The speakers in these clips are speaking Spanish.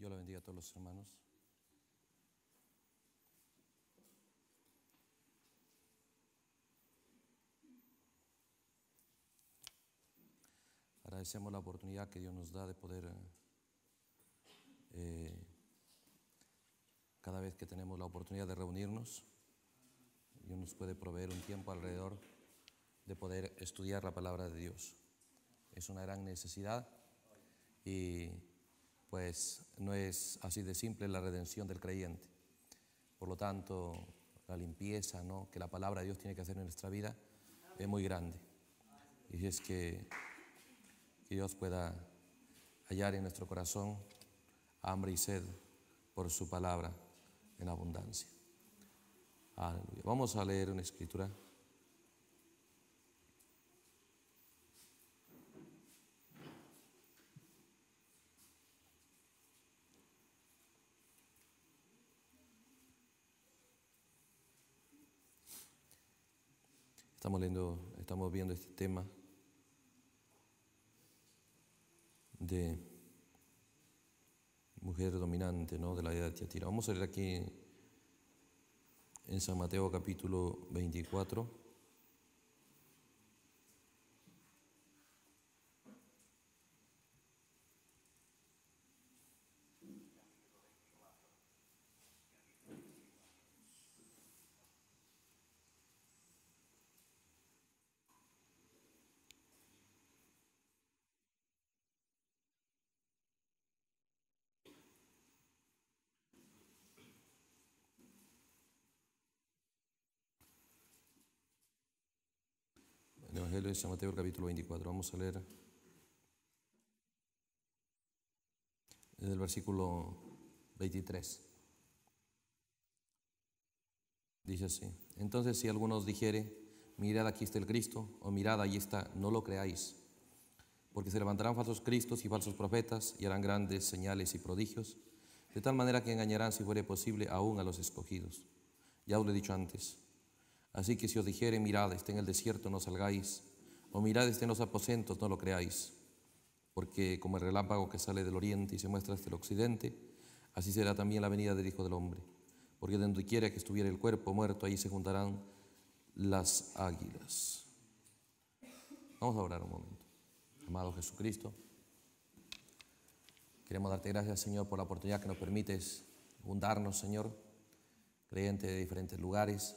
Yo la bendiga a todos los hermanos. Agradecemos la oportunidad que Dios nos da de poder, eh, cada vez que tenemos la oportunidad de reunirnos, Dios nos puede proveer un tiempo alrededor de poder estudiar la palabra de Dios. Es una gran necesidad y pues no es así de simple la redención del creyente. Por lo tanto, la limpieza que la palabra de Dios tiene que hacer en nuestra vida es muy grande. Y es que, que Dios pueda hallar en nuestro corazón hambre y sed por su palabra en abundancia. Aleluya. Vamos a leer una escritura. Estamos estamos viendo este tema de mujer dominante, De la edad de Tiatira. Vamos a leer aquí en San Mateo capítulo 24. de Mateo capítulo 24. Vamos a leer desde el versículo 23. Dice así. Entonces si alguno os dijere, mirad aquí está el Cristo, o mirad ahí está, no lo creáis. Porque se levantarán falsos cristos y falsos profetas y harán grandes señales y prodigios, de tal manera que engañarán, si fuere posible, aún a los escogidos. Ya os lo he dicho antes. Así que si os dijere, mirad, está en el desierto, no salgáis o mirad este en los aposentos, no lo creáis, porque como el relámpago que sale del oriente y se muestra hasta el occidente, así será también la venida del Hijo del Hombre, porque donde quiera que estuviera el cuerpo muerto, ahí se juntarán las águilas. Vamos a orar un momento. Amado Jesucristo, queremos darte gracias, Señor, por la oportunidad que nos permites juntarnos Señor, creyentes de diferentes lugares,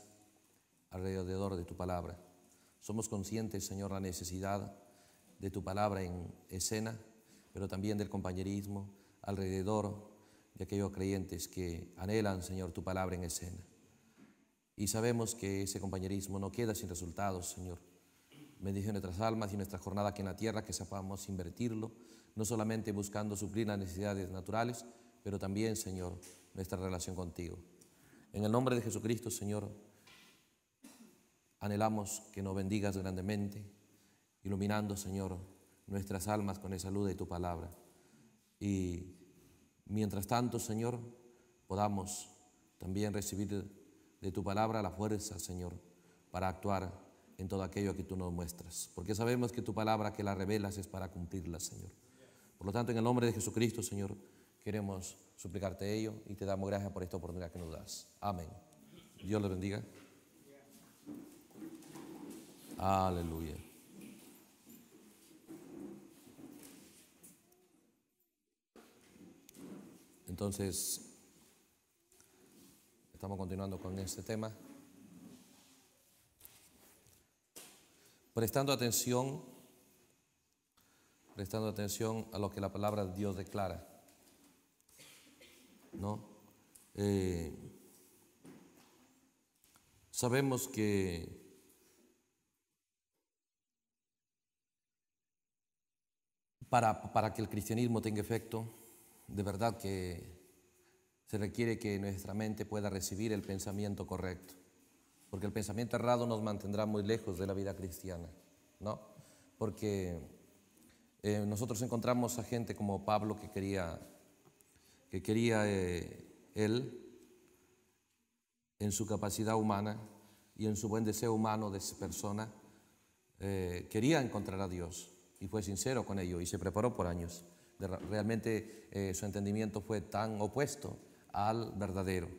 alrededor de tu palabra. Somos conscientes, Señor, la necesidad de tu palabra en escena, pero también del compañerismo alrededor de aquellos creyentes que anhelan, Señor, tu palabra en escena. Y sabemos que ese compañerismo no queda sin resultados, Señor. Bendice nuestras almas y nuestra jornada aquí en la tierra, que sepamos invertirlo, no solamente buscando suplir las necesidades naturales, pero también, Señor, nuestra relación contigo. En el nombre de Jesucristo, Señor, Anhelamos que nos bendigas grandemente, iluminando, Señor, nuestras almas con esa luz de tu palabra. Y mientras tanto, Señor, podamos también recibir de tu palabra la fuerza, Señor, para actuar en todo aquello que tú nos muestras. Porque sabemos que tu palabra que la revelas es para cumplirla, Señor. Por lo tanto, en el nombre de Jesucristo, Señor, queremos suplicarte ello y te damos gracias por esta oportunidad que nos das. Amén. Dios le bendiga. Aleluya. Entonces, estamos continuando con este tema. Prestando atención, prestando atención a lo que la palabra de Dios declara. ¿No? Eh, sabemos que para, que el cristianismo tenga efecto, de verdad que se requiere que nuestra mente pueda recibir el pensamiento correcto, porque el pensamiento errado nos mantendrá muy lejos de la vida cristiana, ¿no? Porque eh, nosotros encontramos a gente como Pablo que quería, que quería eh, él, en su capacidad humana y en su buen deseo humano de esa persona, eh, quería encontrar a Dios, y fue sincero con ello y se preparó por años. realmente eh, su entendimiento fue tan opuesto al verdadero.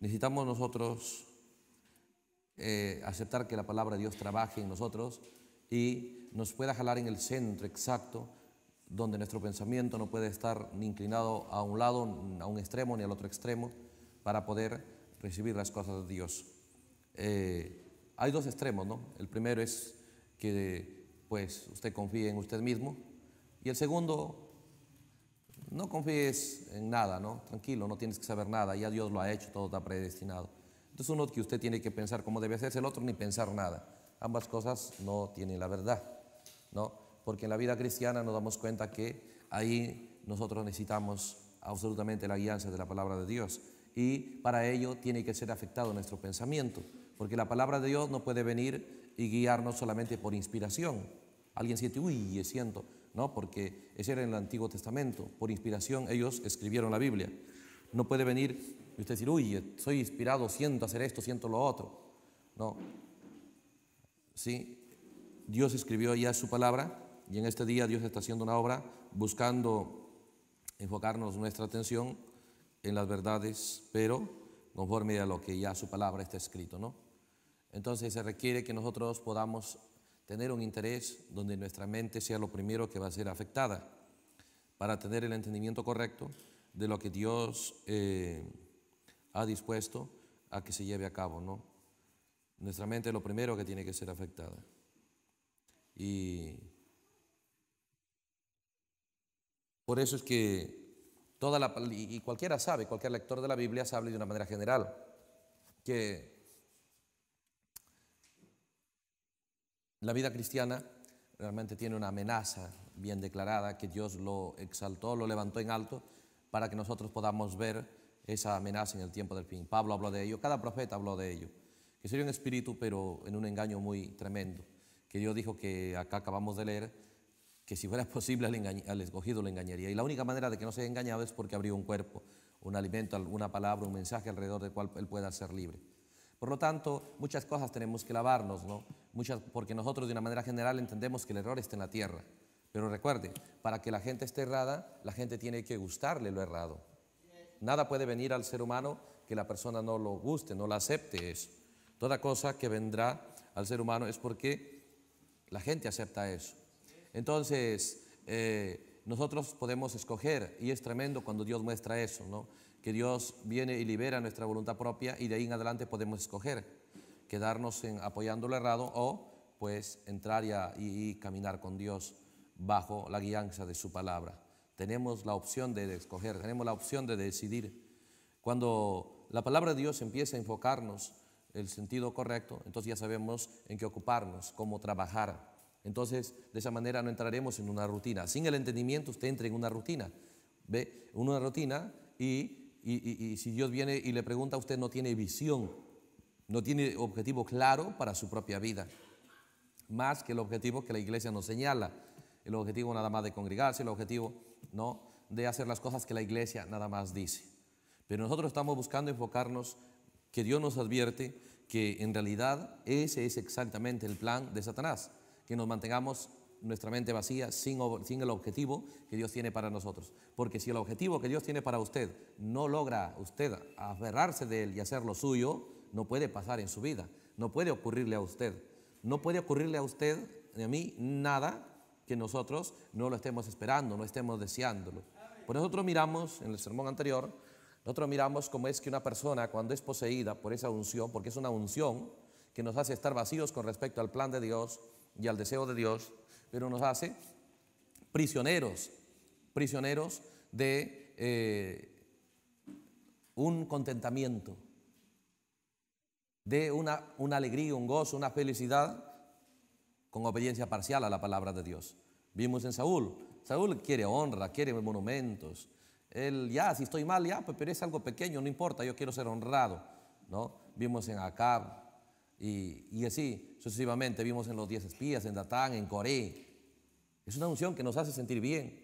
Necesitamos nosotros eh, aceptar que la palabra de Dios trabaje en nosotros y nos pueda jalar en el centro exacto donde nuestro pensamiento no puede estar ni inclinado a un lado, a un extremo, ni al otro extremo, para poder recibir las cosas de Dios. Eh, hay dos extremos, ¿no? El primero es que pues usted confíe en usted mismo. Y el segundo, no confíes en nada, ¿no? Tranquilo, no tienes que saber nada, ya Dios lo ha hecho, todo está predestinado. Entonces uno que usted tiene que pensar como debe hacerse, el otro ni pensar nada. Ambas cosas no tienen la verdad, ¿no? Porque en la vida cristiana nos damos cuenta que ahí nosotros necesitamos absolutamente la guianza de la palabra de Dios y para ello tiene que ser afectado nuestro pensamiento, porque la palabra de Dios no puede venir y guiarnos solamente por inspiración, Alguien siente, uy, siento, ¿no? Porque ese era en el Antiguo Testamento. Por inspiración ellos escribieron la Biblia. No puede venir y usted decir, uy, soy inspirado, siento hacer esto, siento lo otro. No. Sí, Dios escribió ya su palabra y en este día Dios está haciendo una obra buscando enfocarnos nuestra atención en las verdades, pero conforme a lo que ya su palabra está escrito, ¿no? Entonces se requiere que nosotros podamos tener un interés donde nuestra mente sea lo primero que va a ser afectada, para tener el entendimiento correcto de lo que Dios eh, ha dispuesto a que se lleve a cabo, ¿no? Nuestra mente es lo primero que tiene que ser afectada. Y por eso es que toda la, y cualquiera sabe, cualquier lector de la Biblia sabe de una manera general, que La vida cristiana realmente tiene una amenaza bien declarada, que Dios lo exaltó, lo levantó en alto, para que nosotros podamos ver esa amenaza en el tiempo del fin. Pablo habló de ello, cada profeta habló de ello, que sería un espíritu, pero en un engaño muy tremendo, que Dios dijo que acá acabamos de leer, que si fuera posible al, escogido lo engañaría. Y la única manera de que no sea engañado es porque abrió un cuerpo, un alimento, alguna palabra, un mensaje alrededor del cual él pueda ser libre. Por lo tanto, muchas cosas tenemos que lavarnos, ¿no? Muchas, porque nosotros de una manera general entendemos que el error está en la tierra. Pero recuerde, para que la gente esté errada, la gente tiene que gustarle lo errado. Nada puede venir al ser humano que la persona no lo guste, no lo acepte eso. Toda cosa que vendrá al ser humano es porque la gente acepta eso. Entonces, eh, nosotros podemos escoger y es tremendo cuando Dios muestra eso, ¿no? Dios viene y libera nuestra voluntad propia y de ahí en adelante podemos escoger, quedarnos en apoyando lo errado o pues entrar y, caminar con Dios bajo la guianza de su palabra. Tenemos la opción de escoger, tenemos la opción de decidir. Cuando la palabra de Dios empieza a enfocarnos el sentido correcto, entonces ya sabemos en qué ocuparnos, cómo trabajar. Entonces, de esa manera no entraremos en una rutina. Sin el entendimiento usted entra en una rutina. Ve una rutina y y, si Dios viene y le pregunta a usted, no tiene visión, no tiene objetivo claro para su propia vida, más que el objetivo que la iglesia nos señala, el objetivo nada más de congregarse, el objetivo no de hacer las cosas que la iglesia nada más dice. Pero nosotros estamos buscando enfocarnos, que Dios nos advierte que en realidad ese es exactamente el plan de Satanás, que nos mantengamos nuestra mente vacía sin, sin, el objetivo que Dios tiene para nosotros. Porque si el objetivo que Dios tiene para usted no logra usted aferrarse de él y hacerlo suyo, no puede pasar en su vida, no puede ocurrirle a usted. No puede ocurrirle a usted ni a mí nada que nosotros no lo estemos esperando, no estemos deseándolo. Por eso nosotros miramos en el sermón anterior, nosotros miramos cómo es que una persona cuando es poseída por esa unción, porque es una unción que nos hace estar vacíos con respecto al plan de Dios y al deseo de Dios, pero nos hace prisioneros, prisioneros de eh, un contentamiento, de una, una alegría, un gozo, una felicidad con obediencia parcial a la palabra de Dios. Vimos en Saúl, Saúl quiere honra, quiere monumentos. Él ya, si estoy mal, ya, pues, pero es algo pequeño, no importa, yo quiero ser honrado. ¿no? Vimos en Acab, y, así sucesivamente vimos en los diez espías, en Datán, en Coré. Es una unción que nos hace sentir bien,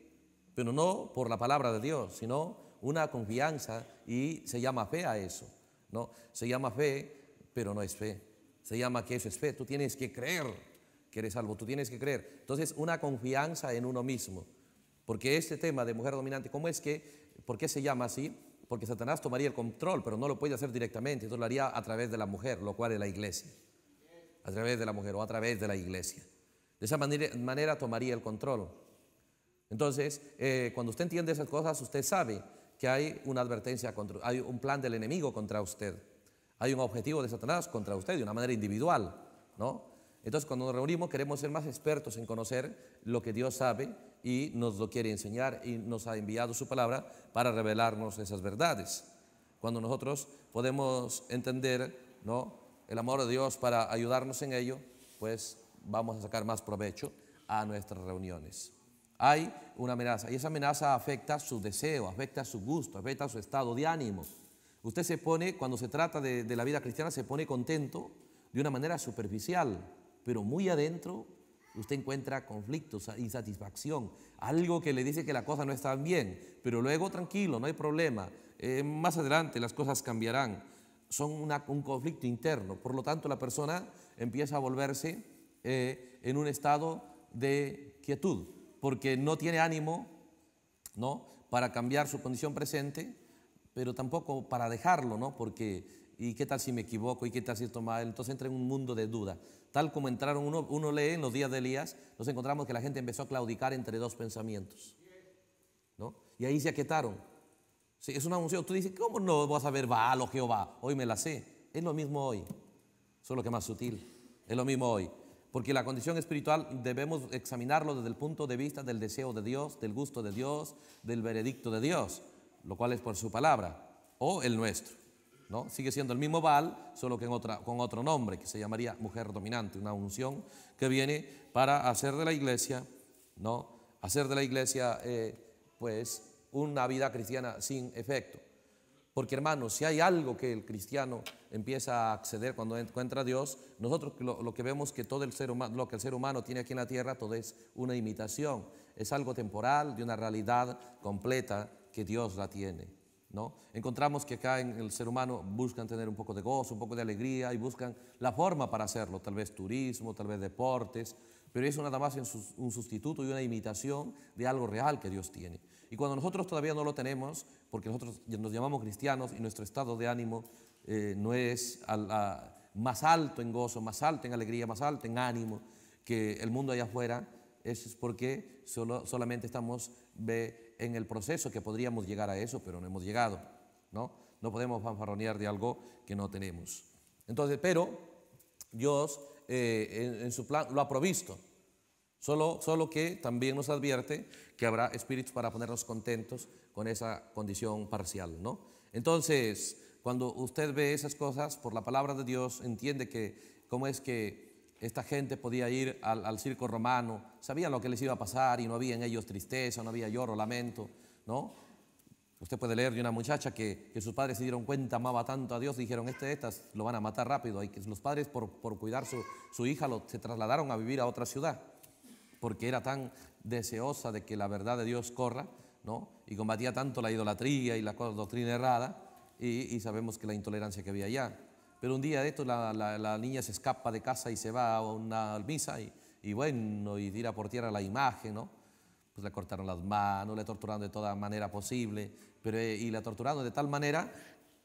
pero no por la palabra de Dios, sino una confianza y se llama fe a eso. ¿no? Se llama fe, pero no es fe. Se llama que eso es fe. Tú tienes que creer que eres salvo, tú tienes que creer. Entonces, una confianza en uno mismo. Porque este tema de mujer dominante, ¿cómo es que, por qué se llama así? porque Satanás tomaría el control, pero no lo puede hacer directamente, entonces lo haría a través de la mujer, lo cual es la iglesia. A través de la mujer o a través de la iglesia. De esa manera, manera tomaría el control. Entonces, eh, cuando usted entiende esas cosas, usted sabe que hay una advertencia, contra, hay un plan del enemigo contra usted. Hay un objetivo de Satanás contra usted de una manera individual, ¿no? Entonces, cuando nos reunimos, queremos ser más expertos en conocer lo que Dios sabe y nos lo quiere enseñar y nos ha enviado su palabra para revelarnos esas verdades. Cuando nosotros podemos entender ¿no? el amor de Dios para ayudarnos en ello, pues vamos a sacar más provecho a nuestras reuniones. Hay una amenaza y esa amenaza afecta su deseo, afecta su gusto, afecta su estado de ánimo. Usted se pone, cuando se trata de, de la vida cristiana, se pone contento de una manera superficial, pero muy adentro usted encuentra conflictos, insatisfacción, algo que le dice que la cosa no está bien, pero luego tranquilo, no hay problema, eh, más adelante las cosas cambiarán. Son un conflicto interno, por lo tanto la persona empieza a volverse eh, en un estado de quietud, porque no tiene ánimo ¿no? para cambiar su condición presente, pero tampoco para dejarlo, ¿no? porque ¿y qué tal si me equivoco? ¿Y qué tal si esto mal? Entonces entra en un mundo de duda. Tal como entraron, uno, uno lee en los días de Elías, nos encontramos que la gente empezó a claudicar entre dos pensamientos. ¿no? Y ahí se aquietaron. Sí, es una unción. Tú dices, ¿cómo no vas a ver Baal o Jehová? Hoy me la sé. Es lo mismo hoy, solo que más sutil. Es lo mismo hoy. Porque la condición espiritual debemos examinarlo desde el punto de vista del deseo de Dios, del gusto de Dios, del veredicto de Dios, lo cual es por su palabra o el nuestro. Sigue siendo el mismo Baal, solo que con otro nombre, que se llamaría mujer dominante, una unción que viene para hacer de la iglesia, ¿no? Hacer de la iglesia, eh, pues, una vida cristiana sin efecto. Porque hermanos, si hay algo que el cristiano empieza a acceder cuando encuentra a Dios, nosotros lo, que vemos que todo el ser humano, lo que el ser humano tiene aquí en la tierra, todo es una imitación, es algo temporal de una realidad completa que Dios la tiene. ¿no? Encontramos que acá en el ser humano buscan tener un poco de gozo, un poco de alegría y buscan la forma para hacerlo, tal vez turismo, tal vez deportes, pero eso nada más es un sustituto y una imitación de algo real que Dios tiene. Y cuando nosotros todavía no lo tenemos, porque nosotros nos llamamos cristianos y nuestro estado de ánimo eh, no es más alto en gozo, más alto en alegría, más alto en ánimo que el mundo allá afuera, es porque solo, solamente estamos en el proceso que podríamos llegar a eso, pero no hemos llegado. No, no podemos fanfarronear de algo que no tenemos. Entonces, pero Dios eh, en, su plan lo ha provisto. Solo, solo que también nos advierte que habrá espíritus para ponernos contentos con esa condición parcial. ¿no? Entonces, cuando usted ve esas cosas por la palabra de Dios, entiende que cómo es que esta gente podía ir al, circo romano, sabían lo que les iba a pasar y no había en ellos tristeza, no había lloro, lamento, ¿no? Usted puede leer de una muchacha que, sus padres se dieron cuenta, amaba tanto a Dios, dijeron, este, estas lo van a matar rápido. Y que los padres, por, cuidar su, su hija, lo, se trasladaron a vivir a otra ciudad, porque era tan deseosa de que la verdad de Dios corra, ¿no? Y combatía tanto la idolatría y la doctrina errada, y, y sabemos que la intolerancia que había allá. Pero un día de estos la, niña se escapa de casa y se va a una misa y, bueno, y tira por tierra la imagen, ¿no? Pues le cortaron las manos, le torturaron de toda manera posible, pero, eh, y la torturaron de tal manera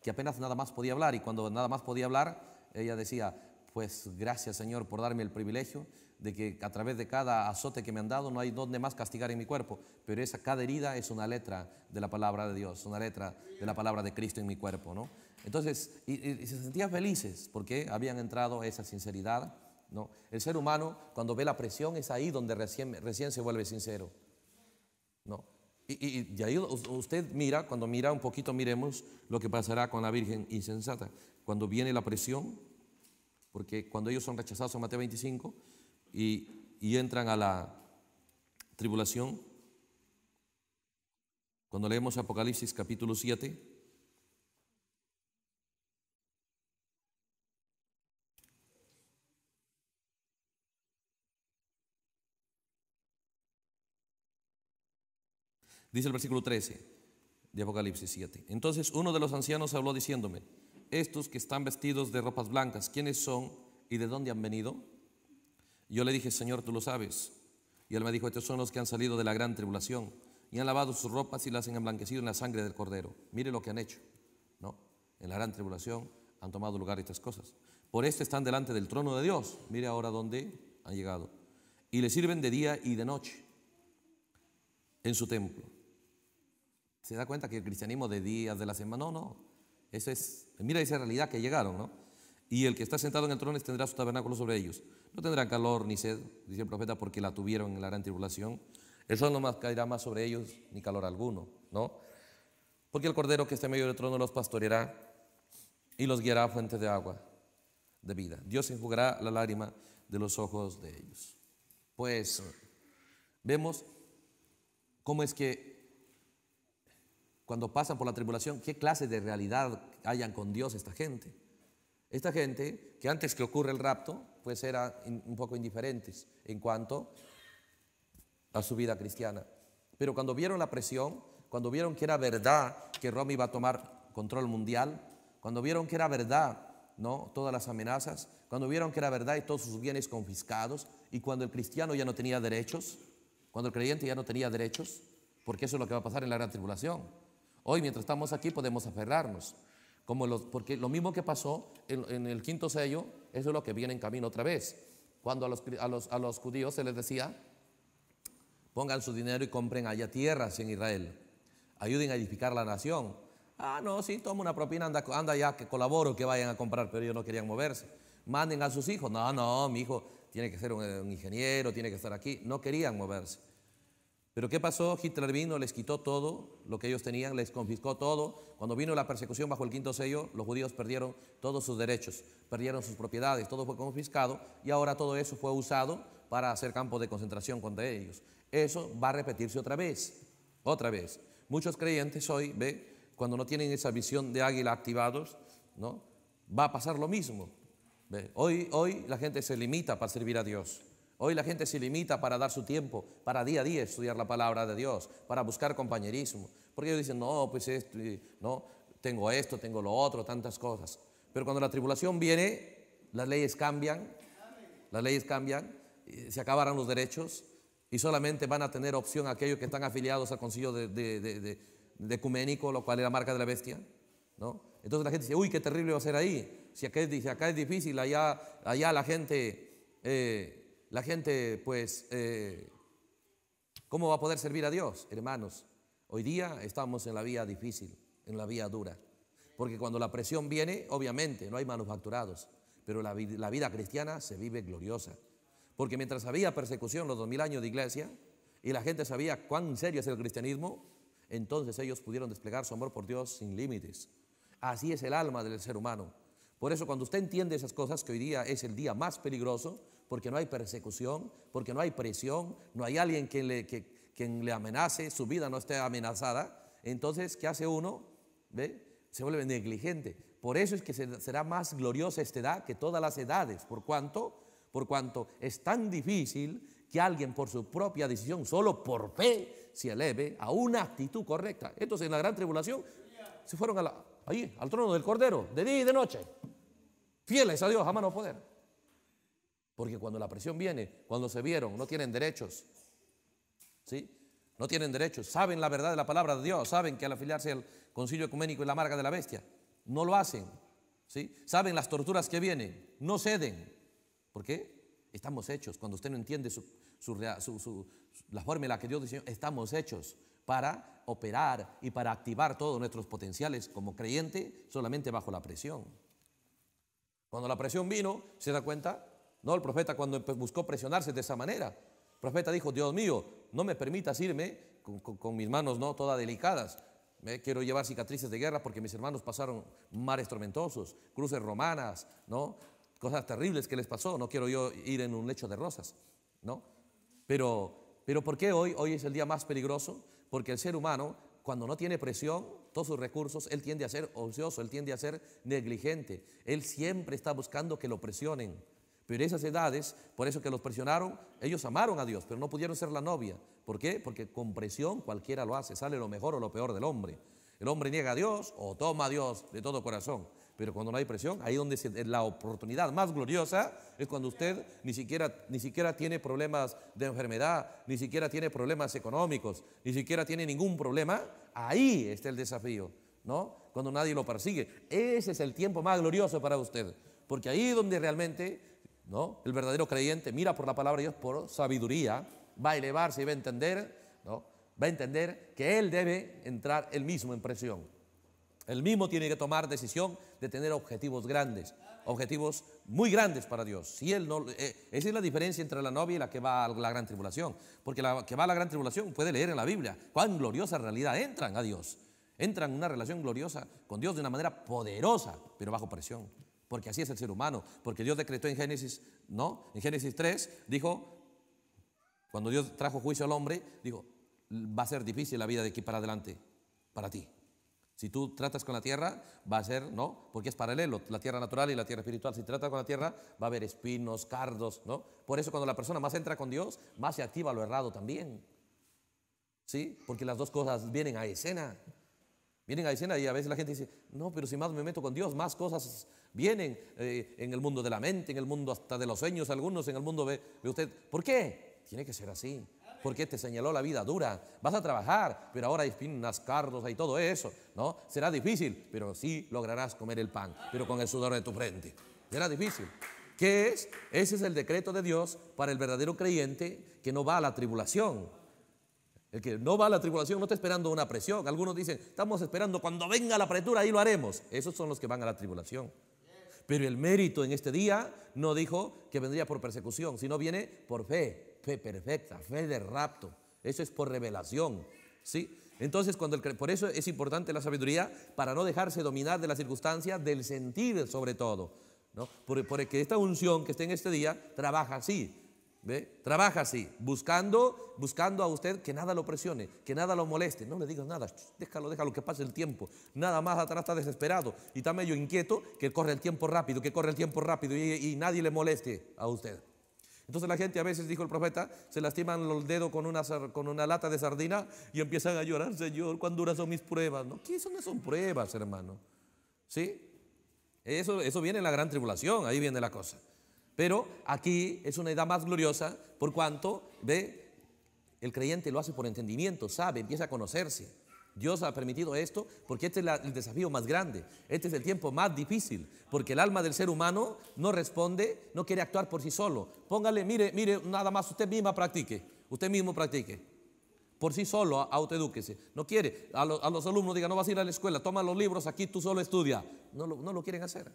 que apenas nada más podía hablar y cuando nada más podía hablar, ella decía, pues gracias Señor por darme el privilegio de que a través de cada azote que me han dado no hay donde más castigar en mi cuerpo, pero esa cada herida es una letra de la palabra de Dios, una letra de la palabra de Cristo en mi cuerpo, ¿no? Entonces, y, se sentían felices porque habían entrado esa sinceridad. ¿no? El ser humano, cuando ve la presión, es ahí donde recién, recién se vuelve sincero. ¿no? Y, y, ahí usted mira, cuando mira un poquito, miremos lo que pasará con la Virgen insensata. Cuando viene la presión, porque cuando ellos son rechazados en Mateo 25 y, y entran a la tribulación, cuando leemos Apocalipsis capítulo 7, Dice el versículo 13 de Apocalipsis 7. Entonces uno de los ancianos habló diciéndome, estos que están vestidos de ropas blancas, ¿quiénes son y de dónde han venido? Yo le dije, Señor, tú lo sabes. Y él me dijo, estos son los que han salido de la gran tribulación y han lavado sus ropas y las han emblanquecido en la sangre del cordero. Mire lo que han hecho. No, en la gran tribulación han tomado lugar estas cosas. Por esto están delante del trono de Dios. Mire ahora dónde han llegado. Y le sirven de día y de noche en su templo ¿Se da cuenta que el cristianismo de días, de la semana? No, no. Eso es, mira esa realidad que llegaron, ¿no? Y el que está sentado en el trono tendrá su tabernáculo sobre ellos. No tendrán calor ni sed, dice el profeta, porque la tuvieron en la gran tribulación. El sol no más caerá más sobre ellos, ni calor alguno, ¿no? Porque el cordero que está en medio del trono los pastoreará y los guiará a fuentes de agua de vida. Dios enjugará la lágrima de los ojos de ellos. Pues vemos cómo es que cuando pasan por la tribulación, qué clase de realidad hayan con Dios esta gente. Esta gente que antes que ocurre el rapto, pues era un poco indiferentes en cuanto a su vida cristiana. Pero cuando vieron la presión, cuando vieron que era verdad que Roma iba a tomar control mundial, cuando vieron que era verdad, ¿no? Todas las amenazas, cuando vieron que era verdad y todos sus bienes confiscados, y cuando el cristiano ya no tenía derechos, cuando el creyente ya no tenía derechos, porque eso es lo que va a pasar en la gran tribulación. Hoy, mientras estamos aquí, podemos aferrarnos. porque lo mismo que pasó en, el quinto sello, eso es lo que viene en camino otra vez. Cuando a los, judíos se les decía, pongan su dinero y compren allá tierras en Israel, ayuden a edificar la nación. Ah, no, sí, toma una propina, anda, anda ya, que colaboro, que vayan a comprar, pero ellos no querían moverse. Manden a sus hijos, no, no, mi hijo tiene que ser un ingeniero, tiene que estar aquí. No querían moverse. Pero ¿qué pasó? Hitler vino, les quitó todo lo que ellos tenían, les confiscó todo. Cuando vino la persecución bajo el quinto sello, los judíos perdieron todos sus derechos, perdieron sus propiedades, todo fue confiscado y ahora todo eso fue usado para hacer campos de concentración contra ellos. Eso va a repetirse otra vez, otra vez. Muchos creyentes hoy, ve, cuando no tienen esa visión de águila activados, ¿no? va a pasar lo mismo. Hoy, hoy la gente se limita para servir a Dios. Hoy la gente se limita para dar su tiempo, para día a día estudiar la palabra de Dios, para buscar compañerismo. Porque ellos dicen, no, pues esto, no, tengo esto, tengo lo otro, tantas cosas. Pero cuando la tribulación viene, las leyes cambian, las leyes cambian, se acabarán los derechos y solamente van a tener opción aquellos que están afiliados al concilio de, ecuménico, lo cual es la marca de la bestia. ¿no? Entonces la gente dice, uy, qué terrible va a ser ahí. Si acá es, es difícil, allá, allá la gente... Eh, la gente, pues, eh, ¿cómo va a poder servir a Dios? Hermanos, hoy día estamos en la vía difícil, en la vía dura. Porque cuando la presión viene, obviamente, no hay manufacturados. Pero la, la vida cristiana se vive gloriosa. Porque mientras había persecución los dos mil años de iglesia y la gente sabía cuán serio es el cristianismo, entonces ellos pudieron desplegar su amor por Dios sin límites. Así es el alma del ser humano. Por eso cuando usted entiende esas cosas, que hoy día es el día más peligroso, porque no hay persecución, porque no hay presión, no hay alguien que le, quien le amenace, su vida no esté amenazada. Entonces, ¿qué hace uno? ¿Ve? Se vuelve negligente. Por eso es que será más gloriosa esta edad que todas las edades. ¿Por cuanto es tan difícil que alguien por su propia decisión, solo por fe, se eleve a una actitud correcta. Entonces, en la gran tribulación, se fueron a al trono del Cordero, de día y de noche, fieles a Dios, a mano poder. Porque cuando la presión viene, cuando se vieron, no tienen derechos. ¿Sí? No tienen derechos. Saben la verdad de la palabra de Dios. Saben que al afiliarse al concilio ecuménico es la marca de la bestia. No lo hacen. ¿Sí? Saben las torturas que vienen. No ceden. ¿Por qué? Estamos hechos. Cuando usted no entiende la forma en la que Dios dice, estamos hechos para operar y para activar todos nuestros potenciales como creyente solamente bajo la presión. Cuando la presión vino, se da cuenta el profeta cuando buscó presionarse de esa manera, el profeta dijo, Dios mío, no me permitas irme con, mis manos no todas delicadas. Me quiero llevar cicatrices de guerra porque mis hermanos pasaron mares tormentosos, cruces romanas, ¿no? Cosas terribles que les pasó. No quiero yo ir en un lecho de rosas, ¿no? Pero, pero ¿por qué hoy? Hoy es el día más peligroso porque el ser humano, cuando no tiene presión, todos sus recursos, él tiende a ser ocioso, él tiende a ser negligente. Él siempre está buscando que lo presionen pero esas edades, por eso que los presionaron, ellos amaron a Dios, pero no pudieron ser la novia. ¿Por qué? Porque con presión cualquiera lo hace, sale lo mejor o lo peor del hombre. El hombre niega a Dios o toma a Dios de todo corazón. Pero cuando no hay presión, ahí donde la oportunidad más gloriosa es cuando usted ni siquiera, ni siquiera tiene problemas de enfermedad, ni siquiera tiene problemas económicos, ni siquiera tiene ningún problema. Ahí está el desafío, ¿no? Cuando nadie lo persigue. Ese es el tiempo más glorioso para usted. Porque ahí donde realmente el verdadero creyente mira por la palabra de Dios por sabiduría, va a elevarse y va a entender, ¿no? Va a entender que él debe entrar él mismo en presión. el mismo tiene que tomar decisión de tener objetivos grandes, objetivos muy grandes para Dios. Si él no, eh, esa es la diferencia entre la novia y la que va a la gran tribulación. Porque la que va a la gran tribulación puede leer en la Biblia cuán gloriosa realidad entran a Dios. Entran en una relación gloriosa con Dios de una manera poderosa, pero bajo presión porque así es el ser humano, porque Dios decretó en Génesis, ¿no? En Génesis 3 dijo, cuando Dios trajo juicio al hombre, dijo, va a ser difícil la vida de aquí para adelante, para ti. Si tú tratas con la tierra, va a ser, ¿no? Porque es paralelo, la tierra natural y la tierra espiritual. Si tratas con la tierra, va a haber espinos, cardos, ¿no? Por eso cuando la persona más entra con Dios, más se activa lo errado también. ¿Sí? Porque las dos cosas vienen a escena. Vienen a escena y a veces la gente dice, no, pero si más me meto con Dios, más cosas vienen eh, en el mundo de la mente, en el mundo hasta de los sueños, algunos en el mundo ve ve usted. ¿Por qué? Tiene que ser así. Porque te señaló la vida dura. Vas a trabajar, pero ahora hay espinas, cardos, y todo eso. ¿no? Será difícil, pero sí lograrás comer el pan, pero con el sudor de tu frente. Será difícil. ¿Qué es? Ese es el decreto de Dios para el verdadero creyente que no va a la tribulación. El que no va a la tribulación no está esperando una presión. Algunos dicen, estamos esperando cuando venga la apretura, ahí lo haremos. Esos son los que van a la tribulación. Pero el mérito en este día no dijo que vendría por persecución, sino viene por fe, fe perfecta, fe de rapto. Eso es por revelación. ¿sí? Entonces, cuando el, por eso es importante la sabiduría para no dejarse dominar de las circunstancias, del sentir sobre todo. ¿no? Porque esta unción que está en este día trabaja así. Trabaja así, buscando, buscando a usted que nada lo presione, que nada lo moleste. No le digas nada, déjalo, déjalo que pase el tiempo. Nada más atrás está desesperado y está medio inquieto que corre el tiempo rápido, que corre el tiempo rápido y, nadie le moleste a usted. Entonces la gente a veces, dijo el profeta, se lastiman los dedos con una, con una lata de sardina y empiezan a llorar, Señor, ¿cuán duras son mis pruebas? ¿No? eso no son pruebas, hermano? ¿Sí? Eso, eso viene en la gran tribulación, ahí viene la cosa. Pero aquí es una edad más gloriosa por cuanto ve el creyente lo hace por entendimiento, sabe, empieza a conocerse. Dios ha permitido esto porque este es el desafío más grande, este es el tiempo más difícil, porque el alma del ser humano no responde, no quiere actuar por sí solo. Póngale, mire, mire, nada más usted misma practique, usted mismo practique. Por sí solo, autoedúquese. No quiere. A, los alumnos diga, no vas a ir a la escuela, toma los libros aquí, tú solo estudia. no lo quieren hacer.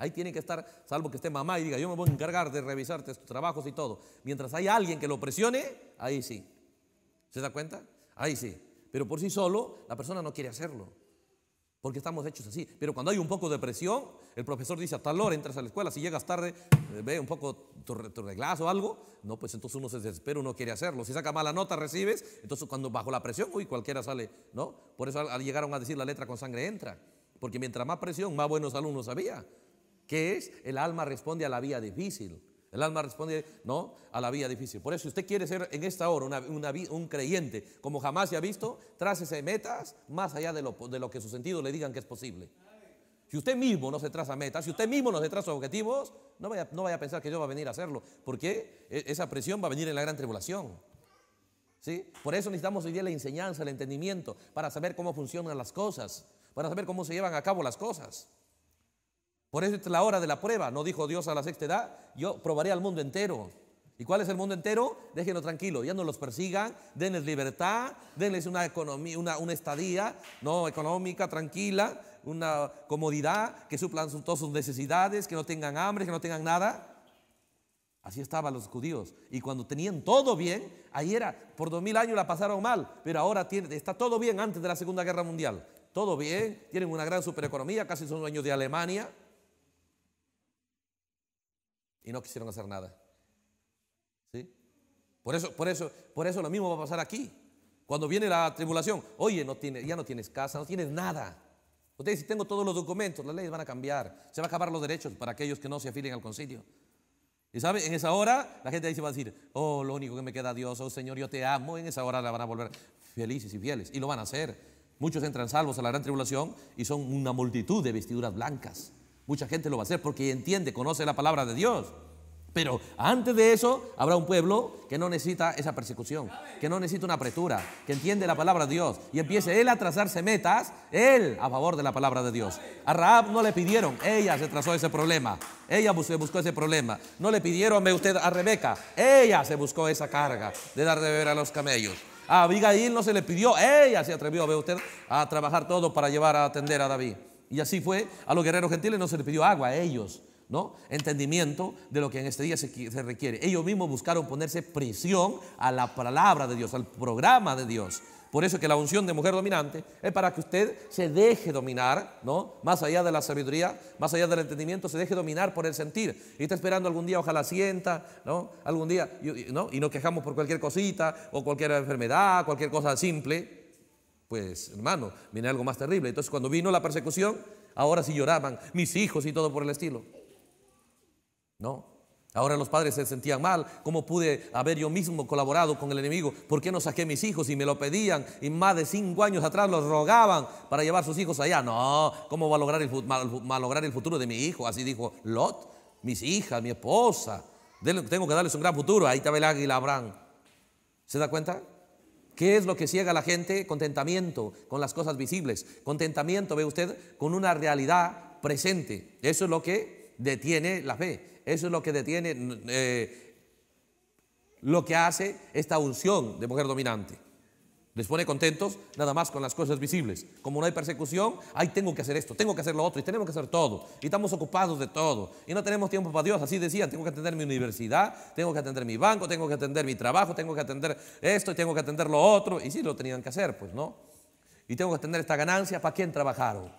Ahí tiene que estar, salvo que esté mamá y diga, yo me voy a encargar de revisarte tus trabajos y todo. Mientras hay alguien que lo presione, ahí sí. ¿Se da cuenta? Ahí sí. Pero por sí solo, la persona no quiere hacerlo. Porque estamos hechos así. Pero cuando hay un poco de presión, el profesor dice, hasta tal entras a la escuela, si llegas tarde, eh, ve un poco tu, tu o algo, no, pues entonces uno se desespera, uno quiere hacerlo. Si saca mala nota, recibes, entonces cuando bajo la presión, uy, cualquiera sale, ¿no? Por eso llegaron a decir la letra con sangre entra. Porque mientras más presión, más buenos alumnos había que es? El alma responde a la vía difícil. El alma responde, no, a la vía difícil. Por eso, si usted quiere ser en esta hora un creyente como jamás se ha visto, trácese metas más allá de lo, que sus sentidos le digan que es posible. Si usted mismo no se traza metas, si usted mismo no se traza objetivos, no vaya, a pensar que yo va a venir a hacerlo, porque e, esa presión va a venir en la gran tribulación. ¿Sí? Por eso necesitamos hoy día la enseñanza, el entendimiento, para saber cómo funcionan las cosas, para saber cómo se llevan a cabo las cosas. Por eso es la hora de la prueba. No dijo Dios a la sexta edad, yo probaré al mundo entero. ¿Y cuál es el mundo entero? Déjenlo tranquilo, ya no los persigan, denles libertad, denles una economía, una, estadía, no económica, tranquila, una comodidad, que suplan todas sus necesidades, que no tengan hambre, que no tengan nada. Así estaban los judíos. Y cuando tenían todo bien, ahí era, por dos mil años la pasaron mal, pero ahora está todo bien antes de la Segunda Guerra Mundial. Todo bien, tienen una gran supereconomía, casi son dueños de Alemania, y no quisieron hacer nada. ¿Sí? Por eso, por eso, por eso lo mismo va a pasar aquí. Cuando viene la tribulación, oye, no tiene, ya no tienes casa, no tienes nada. Ustedes si tengo todos los documentos, las leyes van a cambiar, se van a acabar los derechos para aquellos que no se afilen al concilio. Y sabe, en esa hora la gente ahí se va a decir, oh, lo único que me queda Dios, oh Señor, yo te amo. En esa hora la van a volver felices y fieles. Y lo van a hacer. Muchos entran salvos a la gran tribulación y son una multitud de vestiduras blancas. Mucha gente lo va a hacer porque entiende, conoce la palabra de Dios. Pero antes de eso habrá un pueblo que no necesita esa persecución, que no necesita una apretura, que entiende la palabra de Dios y empiece él a trazarse metas, él a favor de la palabra de Dios. A Raab no le pidieron, ella se trazó ese problema, ella se buscó ese problema. No le pidieron ve usted a Rebeca, ella se buscó esa carga de dar de beber a los camellos. A Abigail no se le pidió, ella se atrevió, ve usted, a trabajar todo para llevar a atender a David. Y así fue, a los guerreros gentiles no se les pidió agua, a ellos, ¿no? Entendimiento de lo que en este día se, requiere. Ellos mismos buscaron ponerse prisión a la palabra de Dios, al programa de Dios. Por eso que la unción de mujer dominante es para que usted se deje dominar, ¿no? Más allá de la sabiduría, más allá del entendimiento, se deje dominar por el sentir. Y está esperando algún día, ojalá sienta, ¿no? Algún día, ¿no? Y no quejamos por cualquier cosita, o cualquier enfermedad, cualquier cosa simple, pues hermano, viene algo más terrible. Entonces cuando vino la persecución, ahora sí lloraban mis hijos y todo por el estilo. No, Ahora los padres se sentían mal. ¿Cómo pude haber yo mismo colaborado con el enemigo? ¿Por qué no saqué mis hijos y me lo pedían? Y más de cinco años atrás los rogaban para llevar sus hijos allá. No, ¿cómo va a lograr el, el futuro de mi hijo? Así dijo Lot, mis hijas, mi esposa. Tengo que darles un gran futuro. Ahí estaba el águila Abraham. ¿Se da cuenta? ¿Qué es lo que ciega a la gente? Contentamiento con las cosas visibles. Contentamiento, ve usted, con una realidad presente. Eso es lo que detiene la fe. Eso es lo que detiene, eh, lo que hace esta unción de mujer dominante. Les pone contentos nada más con las cosas visibles. Como no hay persecución, ahí tengo que hacer esto, tengo que hacer lo otro y tenemos que hacer todo. Y estamos ocupados de todo. Y no tenemos tiempo para Dios. Así decían, tengo que atender mi universidad, tengo que atender mi banco, tengo que atender mi trabajo, tengo que atender esto y tengo que atender lo otro. Y sí, lo tenían que hacer, pues no. Y tengo que atender esta ganancia. ¿Para quién trabajaron?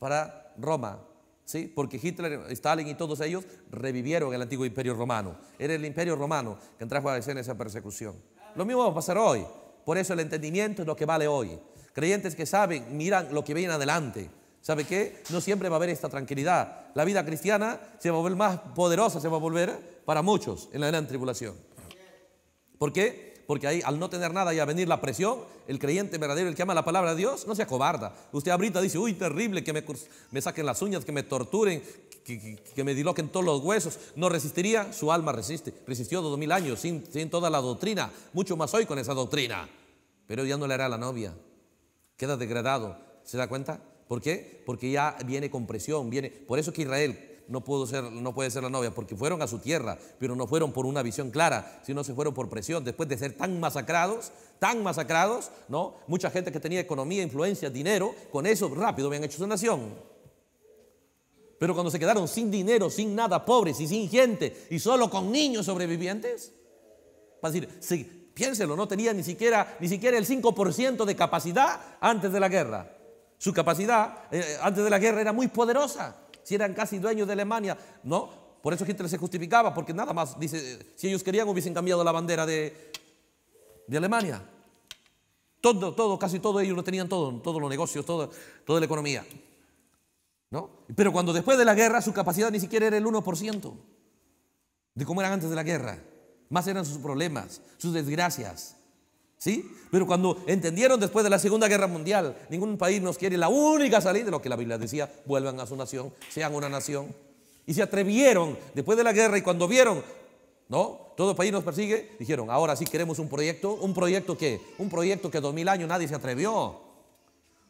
Para Roma, ¿Sí? porque Hitler, Stalin y todos ellos revivieron el antiguo imperio romano. Era el imperio romano que trajo a escena esa persecución. Lo mismo va a pasar hoy. Por eso el entendimiento es lo que vale hoy. Creyentes que saben, miran lo que viene adelante. ¿Sabe qué? No siempre va a haber esta tranquilidad. La vida cristiana se va a volver más poderosa, se va a volver para muchos en la gran tribulación. ¿Por qué? Porque ahí, al no tener nada y a venir la presión, el creyente verdadero, el que ama la palabra de Dios, no se acobarda. Usted ahorita dice, uy, terrible que me, me saquen las uñas, que me torturen, que, que, que, me todos los huesos. No resistiría, su alma resiste. Resistió dos mil años sin, toda la doctrina, mucho más hoy con esa doctrina. Pero ya no le hará la novia. Queda degradado. ¿Se da cuenta? ¿Por qué? Porque ya viene con presión, viene. Por eso que Israel no pudo ser, no puede ser la novia, porque fueron a su tierra, pero no fueron por una visión clara, sino se fueron por presión. Después de ser tan masacrados, tan masacrados, ¿no? Mucha gente que tenía economía, influencia, dinero, con eso rápido habían hecho su nación. Pero cuando se quedaron sin dinero, sin nada, pobres y sin gente, y solo con niños sobrevivientes, para decir, piénselo, no tenía ni siquiera, ni siquiera el 5% de capacidad antes de la guerra. Su capacidad eh, antes de la guerra era muy poderosa. Si eran casi dueños de Alemania, ¿no? Por eso gente se justificaba, porque nada más, dice, eh, si ellos querían hubiesen cambiado la bandera de, de Alemania. Todo, todo, casi todo ellos lo tenían todo, todos los negocios, toda la economía. Pero cuando después de la guerra su capacidad ni siquiera era el 1% de cómo eran antes de la guerra. Más eran sus problemas, sus desgracias. ¿Sí? Pero cuando entendieron después de la Segunda Guerra Mundial, ningún país nos quiere la única salida de lo que la Biblia decía, vuelvan a su nación, sean una nación. Y se atrevieron después de la guerra y cuando vieron, ¿no? Todo país nos persigue, dijeron, ahora sí queremos un proyecto, un proyecto que, un proyecto que dos mil años nadie se atrevió.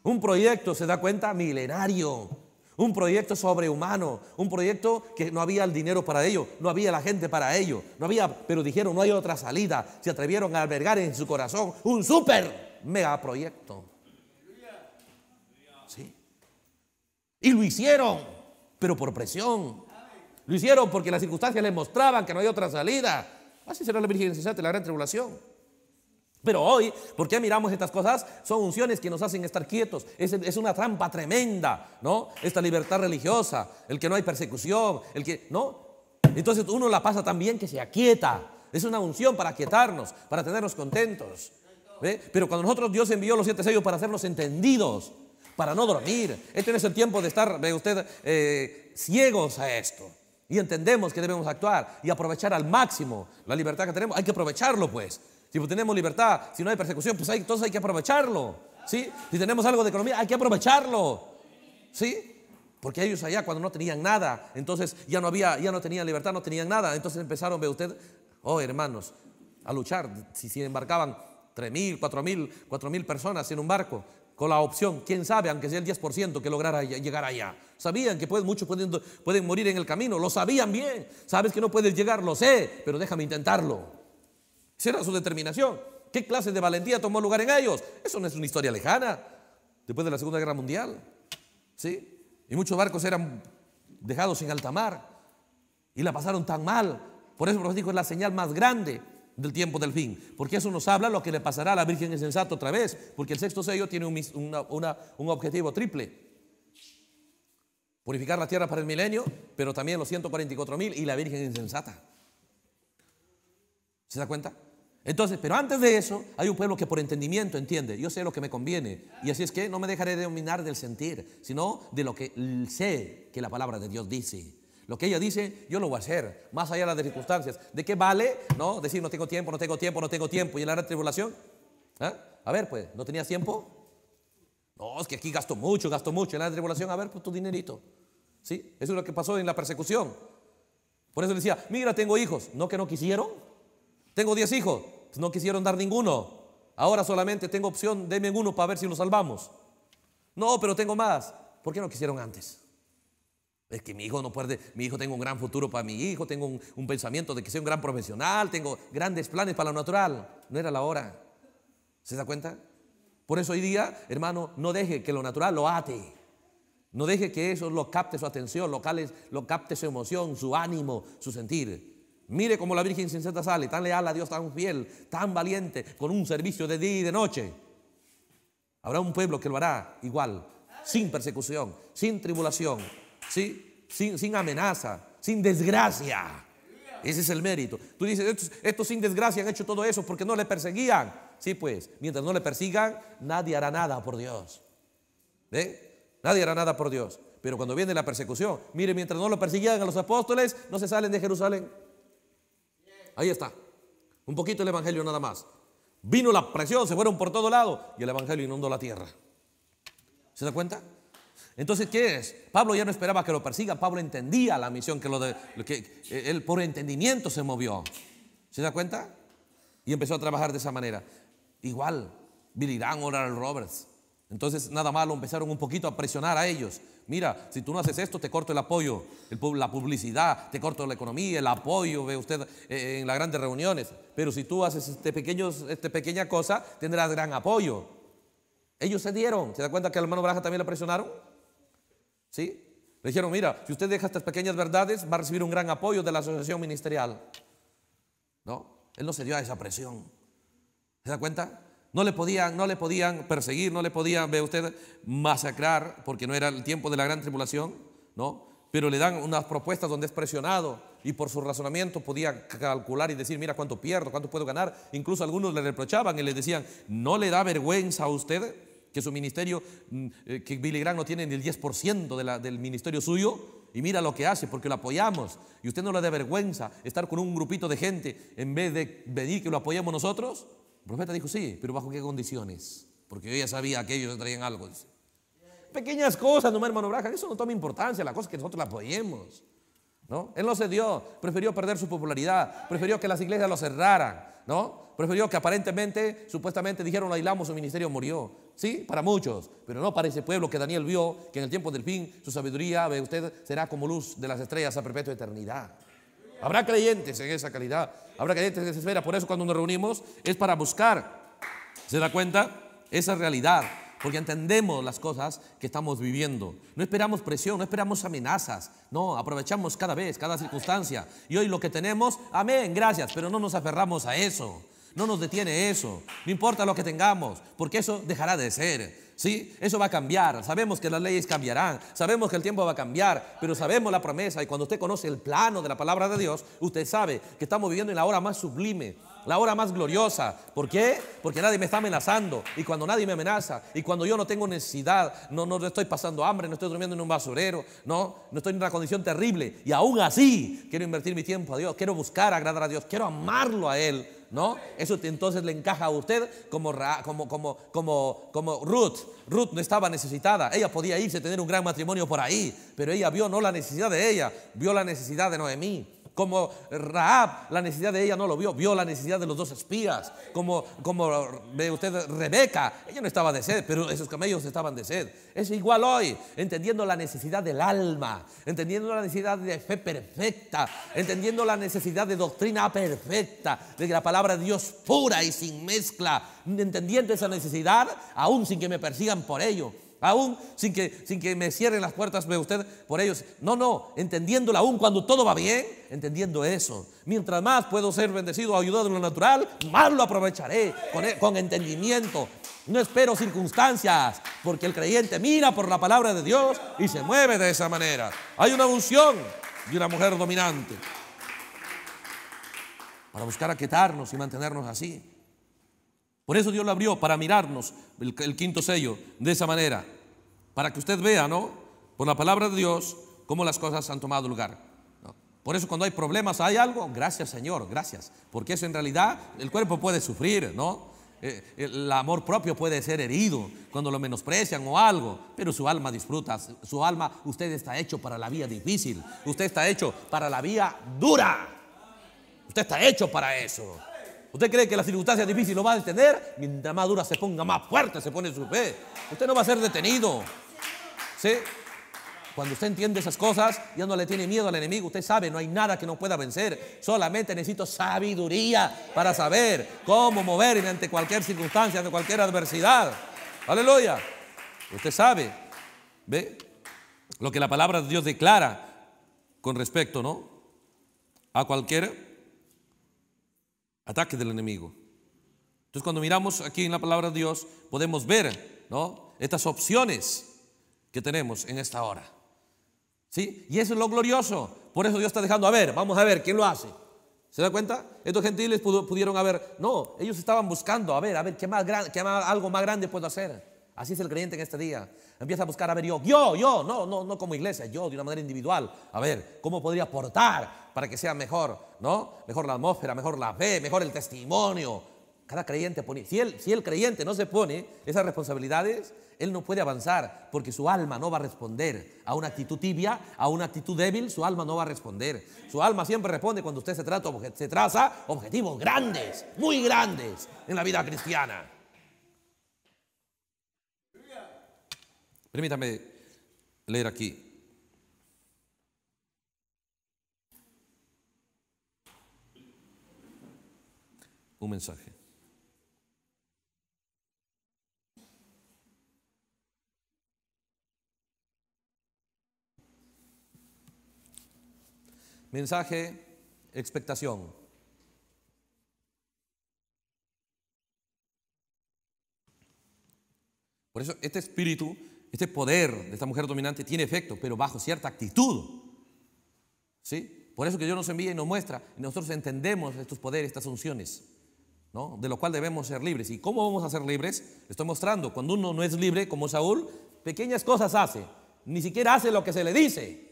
Un proyecto, se da cuenta, milenario. Un proyecto sobrehumano, un proyecto que no había el dinero para ello, no había la gente para ello, no había, pero dijeron, no hay otra salida. Se atrevieron a albergar en su corazón un super mega proyecto. Sí. Y lo hicieron, pero por presión. Lo hicieron porque las circunstancias les mostraban que no hay otra salida. Así será la virgen de la gran tribulación. Pero hoy, ¿por qué miramos estas cosas? Son unciones que nos hacen estar quietos. Es, una trampa tremenda, ¿no? Esta libertad religiosa, el que no hay persecución, el que, ¿no? Entonces uno la pasa tan bien que se aquieta. Es una unción para aquietarnos, para tenernos contentos. Pero cuando nosotros Dios envió los siete sellos para hacernos entendidos, para no dormir. Este no es el tiempo de estar, ve usted, eh, ciegos a esto. Y entendemos que debemos actuar y aprovechar al máximo la libertad que tenemos. Hay que aprovecharlo, pues. Si pues, tenemos libertad, si no hay persecución, pues hay, entonces hay que aprovecharlo. ¿sí? Si tenemos algo de economía, hay que aprovecharlo. ¿Sí? Porque ellos allá cuando no tenían nada, entonces ya no había, ya no tenían libertad, no tenían nada. Entonces empezaron, ve usted, oh hermanos, a luchar. Si, se embarcaban mil, 4.000, mil personas en un barco, con la opción, quién sabe, aunque sea el 10% que lograra llegar allá. Sabían que pues, muchos pueden morir en el camino, lo sabían bien. Sabes que no puedes llegar, lo sé, pero déjame intentarlo era su determinación. ¿Qué clase de valentía tomó lugar en ellos? Eso no es una historia lejana. Después de la Segunda Guerra Mundial. ¿Sí? Y muchos barcos eran dejados en alta mar. Y la pasaron tan mal. Por eso el profético es la señal más grande del tiempo del fin. Porque eso nos habla lo que le pasará a la Virgen Insensata otra vez. Porque el sexto sello tiene un, un objetivo triple purificar la tierra para el milenio, pero también los 144 mil y la Virgen insensata. ¿Se da cuenta? Entonces, pero antes de eso, hay un pueblo que por entendimiento entiende, yo sé lo que me conviene, y así es que no me dejaré dominar del sentir, sino de lo que sé que la palabra de Dios dice. Lo que ella dice, yo lo voy a hacer, más allá de las circunstancias. ¿De qué vale, no? Decir, no tengo tiempo, no tengo tiempo, no tengo tiempo, y en la tribulación, ¿ah? a ver, pues, ¿no tenías tiempo? No, es que aquí gasto mucho, gasto mucho, en la tribulación, a ver, pues tu dinerito. ¿Sí? Eso es lo que pasó en la persecución. Por eso decía, mira, tengo hijos, no que no quisieron. Tengo 10 hijos, pues no quisieron dar ninguno. Ahora solamente tengo opción, denme uno para ver si lo salvamos. No, pero tengo más. ¿Por qué no quisieron antes? Es que mi hijo no puede, mi hijo tengo un gran futuro para mi hijo, tengo un, pensamiento de que sea un gran profesional, tengo grandes planes para lo natural. No era la hora. ¿Se da cuenta? Por eso hoy día, hermano, no deje que lo natural lo ate. No deje que eso lo capte su atención, lo, lo capte su emoción, su ánimo, su sentir. Mire cómo la Virgen Sincera sale, tan leal a Dios, tan fiel, tan valiente, con un servicio de día y de noche. Habrá un pueblo que lo hará igual, sin persecución, sin tribulación, ¿sí? sin, sin amenaza, sin desgracia. Ese es el mérito. Tú dices, estos, sin desgracia han hecho todo eso porque no le perseguían. Sí, pues, mientras no le persigan, nadie hará nada por Dios. ¿Eh? Nadie hará nada por Dios. Pero cuando viene la persecución, mire, mientras no lo persiguieran a los apóstoles, no se salen de Jerusalén. Ahí está. Un poquito el Evangelio nada más. Vino la presión, se fueron por todo lado y el Evangelio inundó la tierra. ¿Se da cuenta? Entonces, ¿qué es? Pablo ya no esperaba que lo persiga, Pablo entendía la misión que lo de, que él por entendimiento se movió. ¿Se da cuenta? Y empezó a trabajar de esa manera. Igual, Billy Graham, Oral Roberts, entonces, nada más empezaron un poquito a presionar a ellos. Mira, si tú no haces esto, te corto el apoyo, la publicidad, te corto la economía, el apoyo, ve usted eh, en las grandes reuniones. Pero si tú haces este esta pequeña cosa, tendrás gran apoyo. Ellos se dieron. ¿Se da cuenta que al hermano Braja también le presionaron? ¿Sí? Le dijeron, mira, si usted deja estas pequeñas verdades, va a recibir un gran apoyo de la asociación ministerial. ¿No? Él no se dio a esa presión. ¿Se da cuenta? No le podían, no le podían perseguir, no le podían, ve usted, masacrar, porque no era el tiempo de la gran tribulación, ¿no? Pero le dan unas propuestas donde es presionado y por su razonamiento podía calcular y decir, mira cuánto pierdo, cuánto puedo ganar. Incluso algunos le reprochaban y le decían, ¿no le da vergüenza a usted que su ministerio, mm, eh, que Billy Graham no tiene ni el 10% del ministerio suyo? Y mira lo que hace, porque lo apoyamos. Y usted no le da vergüenza estar con un grupito de gente en vez de venir que lo apoyemos nosotros. El profeta dijo, sí, pero ¿bajo qué condiciones? Porque yo ya sabía que ellos traían algo. Pequeñas cosas, no, hermano Braja, eso no toma importancia, la cosa es que nosotros la apoyemos. ¿no? Él no se dio, prefirió perder su popularidad, prefirió que las iglesias lo cerraran, ¿no? Prefirió que aparentemente, supuestamente dijeron, aislamos, su ministerio murió. Sí, para muchos, pero no para ese pueblo que Daniel vio, que en el tiempo del fin su sabiduría, ve usted, será como luz de las estrellas a perpetua eternidad. Habrá creyentes en esa calidad, habrá creyentes en esa esfera. Por eso cuando nos reunimos es para buscar, ¿se da cuenta? Esa realidad, porque entendemos las cosas que estamos viviendo. No esperamos presión, no esperamos amenazas, no, aprovechamos cada vez, cada circunstancia. Y hoy lo que tenemos, amén, gracias, pero no nos aferramos a eso. No nos detiene eso, no importa lo que tengamos, porque eso dejará de ser. ¿sí? Eso va a cambiar. Sabemos que las leyes cambiarán, sabemos que el tiempo va a cambiar, pero sabemos la promesa y cuando usted conoce el plano de la palabra de Dios, usted sabe que estamos viviendo en la hora más sublime, la hora más gloriosa. ¿Por qué? Porque nadie me está amenazando y cuando nadie me amenaza y cuando yo no tengo necesidad, no, no estoy pasando hambre, no estoy durmiendo en un basurero, no, no estoy en una condición terrible y aún así quiero invertir mi tiempo a Dios, quiero buscar agradar a Dios, quiero amarlo a Él ¿no? Eso entonces le encaja a usted como, como, como Ruth. Ruth no estaba necesitada. Ella podía irse, a tener un gran matrimonio por ahí, pero ella vio no la necesidad de ella, vio la necesidad de Noemí. Como Raab, la necesidad de ella no lo vio, vio la necesidad de los dos espías. Como, como ve usted Rebeca, ella no estaba de sed, pero esos camellos estaban de sed. Es igual hoy, entendiendo la necesidad del alma, entendiendo la necesidad de fe perfecta, entendiendo la necesidad de doctrina perfecta, de la palabra de Dios pura y sin mezcla, entendiendo esa necesidad, aún sin que me persigan por ello aún sin que, sin que me cierren las puertas ve usted por ellos. No, no, entendiéndolo aún cuando todo va bien, entendiendo eso. Mientras más puedo ser bendecido, ayudado en lo natural, más lo aprovecharé con, e, con entendimiento. No espero circunstancias, porque el creyente mira por la palabra de Dios y se mueve de esa manera. Hay una unción de una mujer dominante para buscar aquetarnos y mantenernos así. Por eso Dios lo abrió, para mirarnos, el, quinto sello, de esa manera. Para que usted vea, ¿no? Por la palabra de Dios, cómo las cosas han tomado lugar. Por eso cuando hay problemas, hay algo, gracias Señor, gracias. Porque eso en realidad el cuerpo puede sufrir, ¿no? Eh, el amor propio puede ser herido cuando lo menosprecian o algo, pero su alma disfruta, su alma, usted está hecho para la vía difícil, usted está hecho para la vía dura, usted está hecho para eso. Usted cree que las circunstancias difíciles lo va a detener. Mientras más dura se ponga, más fuerte se pone su fe. Usted no va a ser detenido. ¿Sí? Cuando usted entiende esas cosas, ya no le tiene miedo al enemigo. Usted sabe, no hay nada que no pueda vencer. Solamente necesito sabiduría para saber cómo moverme ante cualquier circunstancia, ante cualquier adversidad. Aleluya. Usted sabe, ¿ve? Lo que la palabra de Dios declara con respecto, ¿no? A cualquier Ataque del enemigo. Entonces cuando miramos aquí en la palabra de Dios, podemos ver ¿no? estas opciones que tenemos en esta hora. ¿Sí? Y eso es lo glorioso. Por eso Dios está dejando, a ver, vamos a ver, ¿quién lo hace? ¿Se da cuenta? Estos gentiles pudieron haber, no, ellos estaban buscando, a ver, a ver, ¿qué más, qué más algo más grande puedo hacer? Así es el creyente en este día. Empieza a buscar, a ver, yo, yo, yo, no, no, no como iglesia, yo de una manera individual. A ver, ¿cómo podría aportar para que sea mejor, no? Mejor la atmósfera, mejor la fe, mejor el testimonio. Cada creyente pone, si el, creyente no se pone esas responsabilidades, él no puede avanzar porque su alma no va a responder a una actitud tibia, a una actitud débil, su alma no va a responder. Su alma siempre responde cuando usted se, trata, se traza objetivos grandes, muy grandes en la vida cristiana. Permítame leer aquí. Un mensaje. Mensaje, expectación. Por eso este espíritu este poder de esta mujer dominante tiene efecto, pero bajo cierta actitud. ¿Sí? Por eso que Dios nos envía y nos muestra, nosotros entendemos estos poderes, estas unciones, ¿no? de lo cual debemos ser libres. ¿Y cómo vamos a ser libres? estoy mostrando, cuando uno no es libre, como Saúl, pequeñas cosas hace, ni siquiera hace lo que se le dice,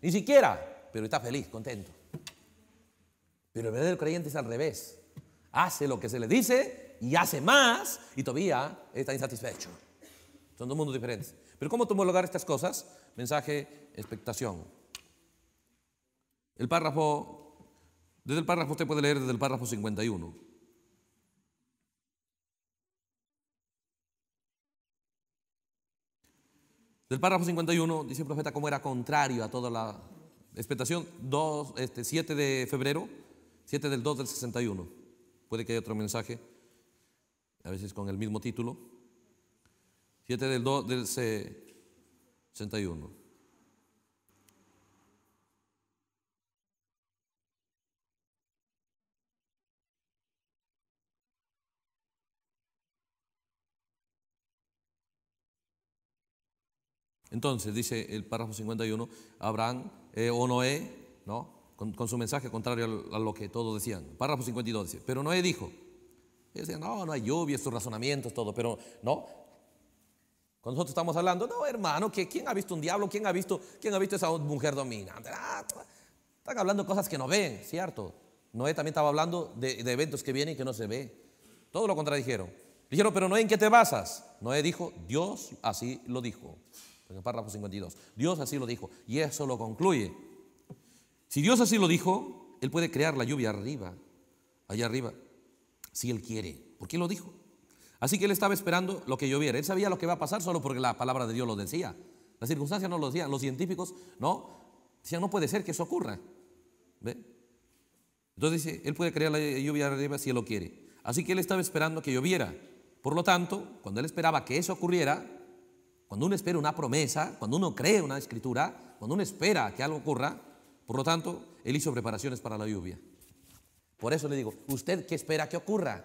ni siquiera, pero está feliz, contento. Pero el verdadero creyente es al revés, hace lo que se le dice y hace más y todavía está insatisfecho. Son dos mundos diferentes. Pero ¿cómo tomó lugar estas cosas? Mensaje, expectación. El párrafo, desde el párrafo usted puede leer desde el párrafo 51. Del párrafo 51 dice el profeta cómo era contrario a toda la expectación. 2, este, 7 de febrero, 7 del 2 del 61. Puede que haya otro mensaje, a veces con el mismo título. 7 del, 2, del 61. Entonces, dice el párrafo 51, Abraham eh, o Noé, ¿no? Con, su mensaje contrario a lo que todos decían. Párrafo 52 dice, pero Noé dijo, ellos decían, no, no hay lluvia, estos razonamientos, todo, pero no, nosotros estamos hablando, no, hermano, que ¿quién ha visto un diablo? ¿Quién ha visto, quién ha visto esa mujer dominante? Ah, están hablando cosas que no ven, ¿cierto? Noé también estaba hablando de, eventos que vienen que no se ve. Todo lo contradijeron. Dijeron, pero Noé, ¿en qué te basas? Noé dijo, Dios así lo dijo. En el párrafo 52. Dios así lo dijo. Y eso lo concluye. Si Dios así lo dijo, Él puede crear la lluvia arriba, allá arriba, si Él quiere. ¿Por qué lo dijo? Así que él estaba esperando lo que lloviera. Él sabía lo que iba a pasar solo porque la palabra de Dios lo decía. Las circunstancias no lo decían. Los científicos no decían, no puede ser que eso ocurra. ¿Ve? Entonces dice, él puede crear la lluvia arriba si él lo quiere. Así que él estaba esperando que lloviera. Por lo tanto, cuando él esperaba que eso ocurriera, cuando uno espera una promesa, cuando uno cree una escritura, cuando uno espera que algo ocurra, por lo tanto, él hizo preparaciones para la lluvia. Por eso le digo, ¿usted qué espera que ocurra?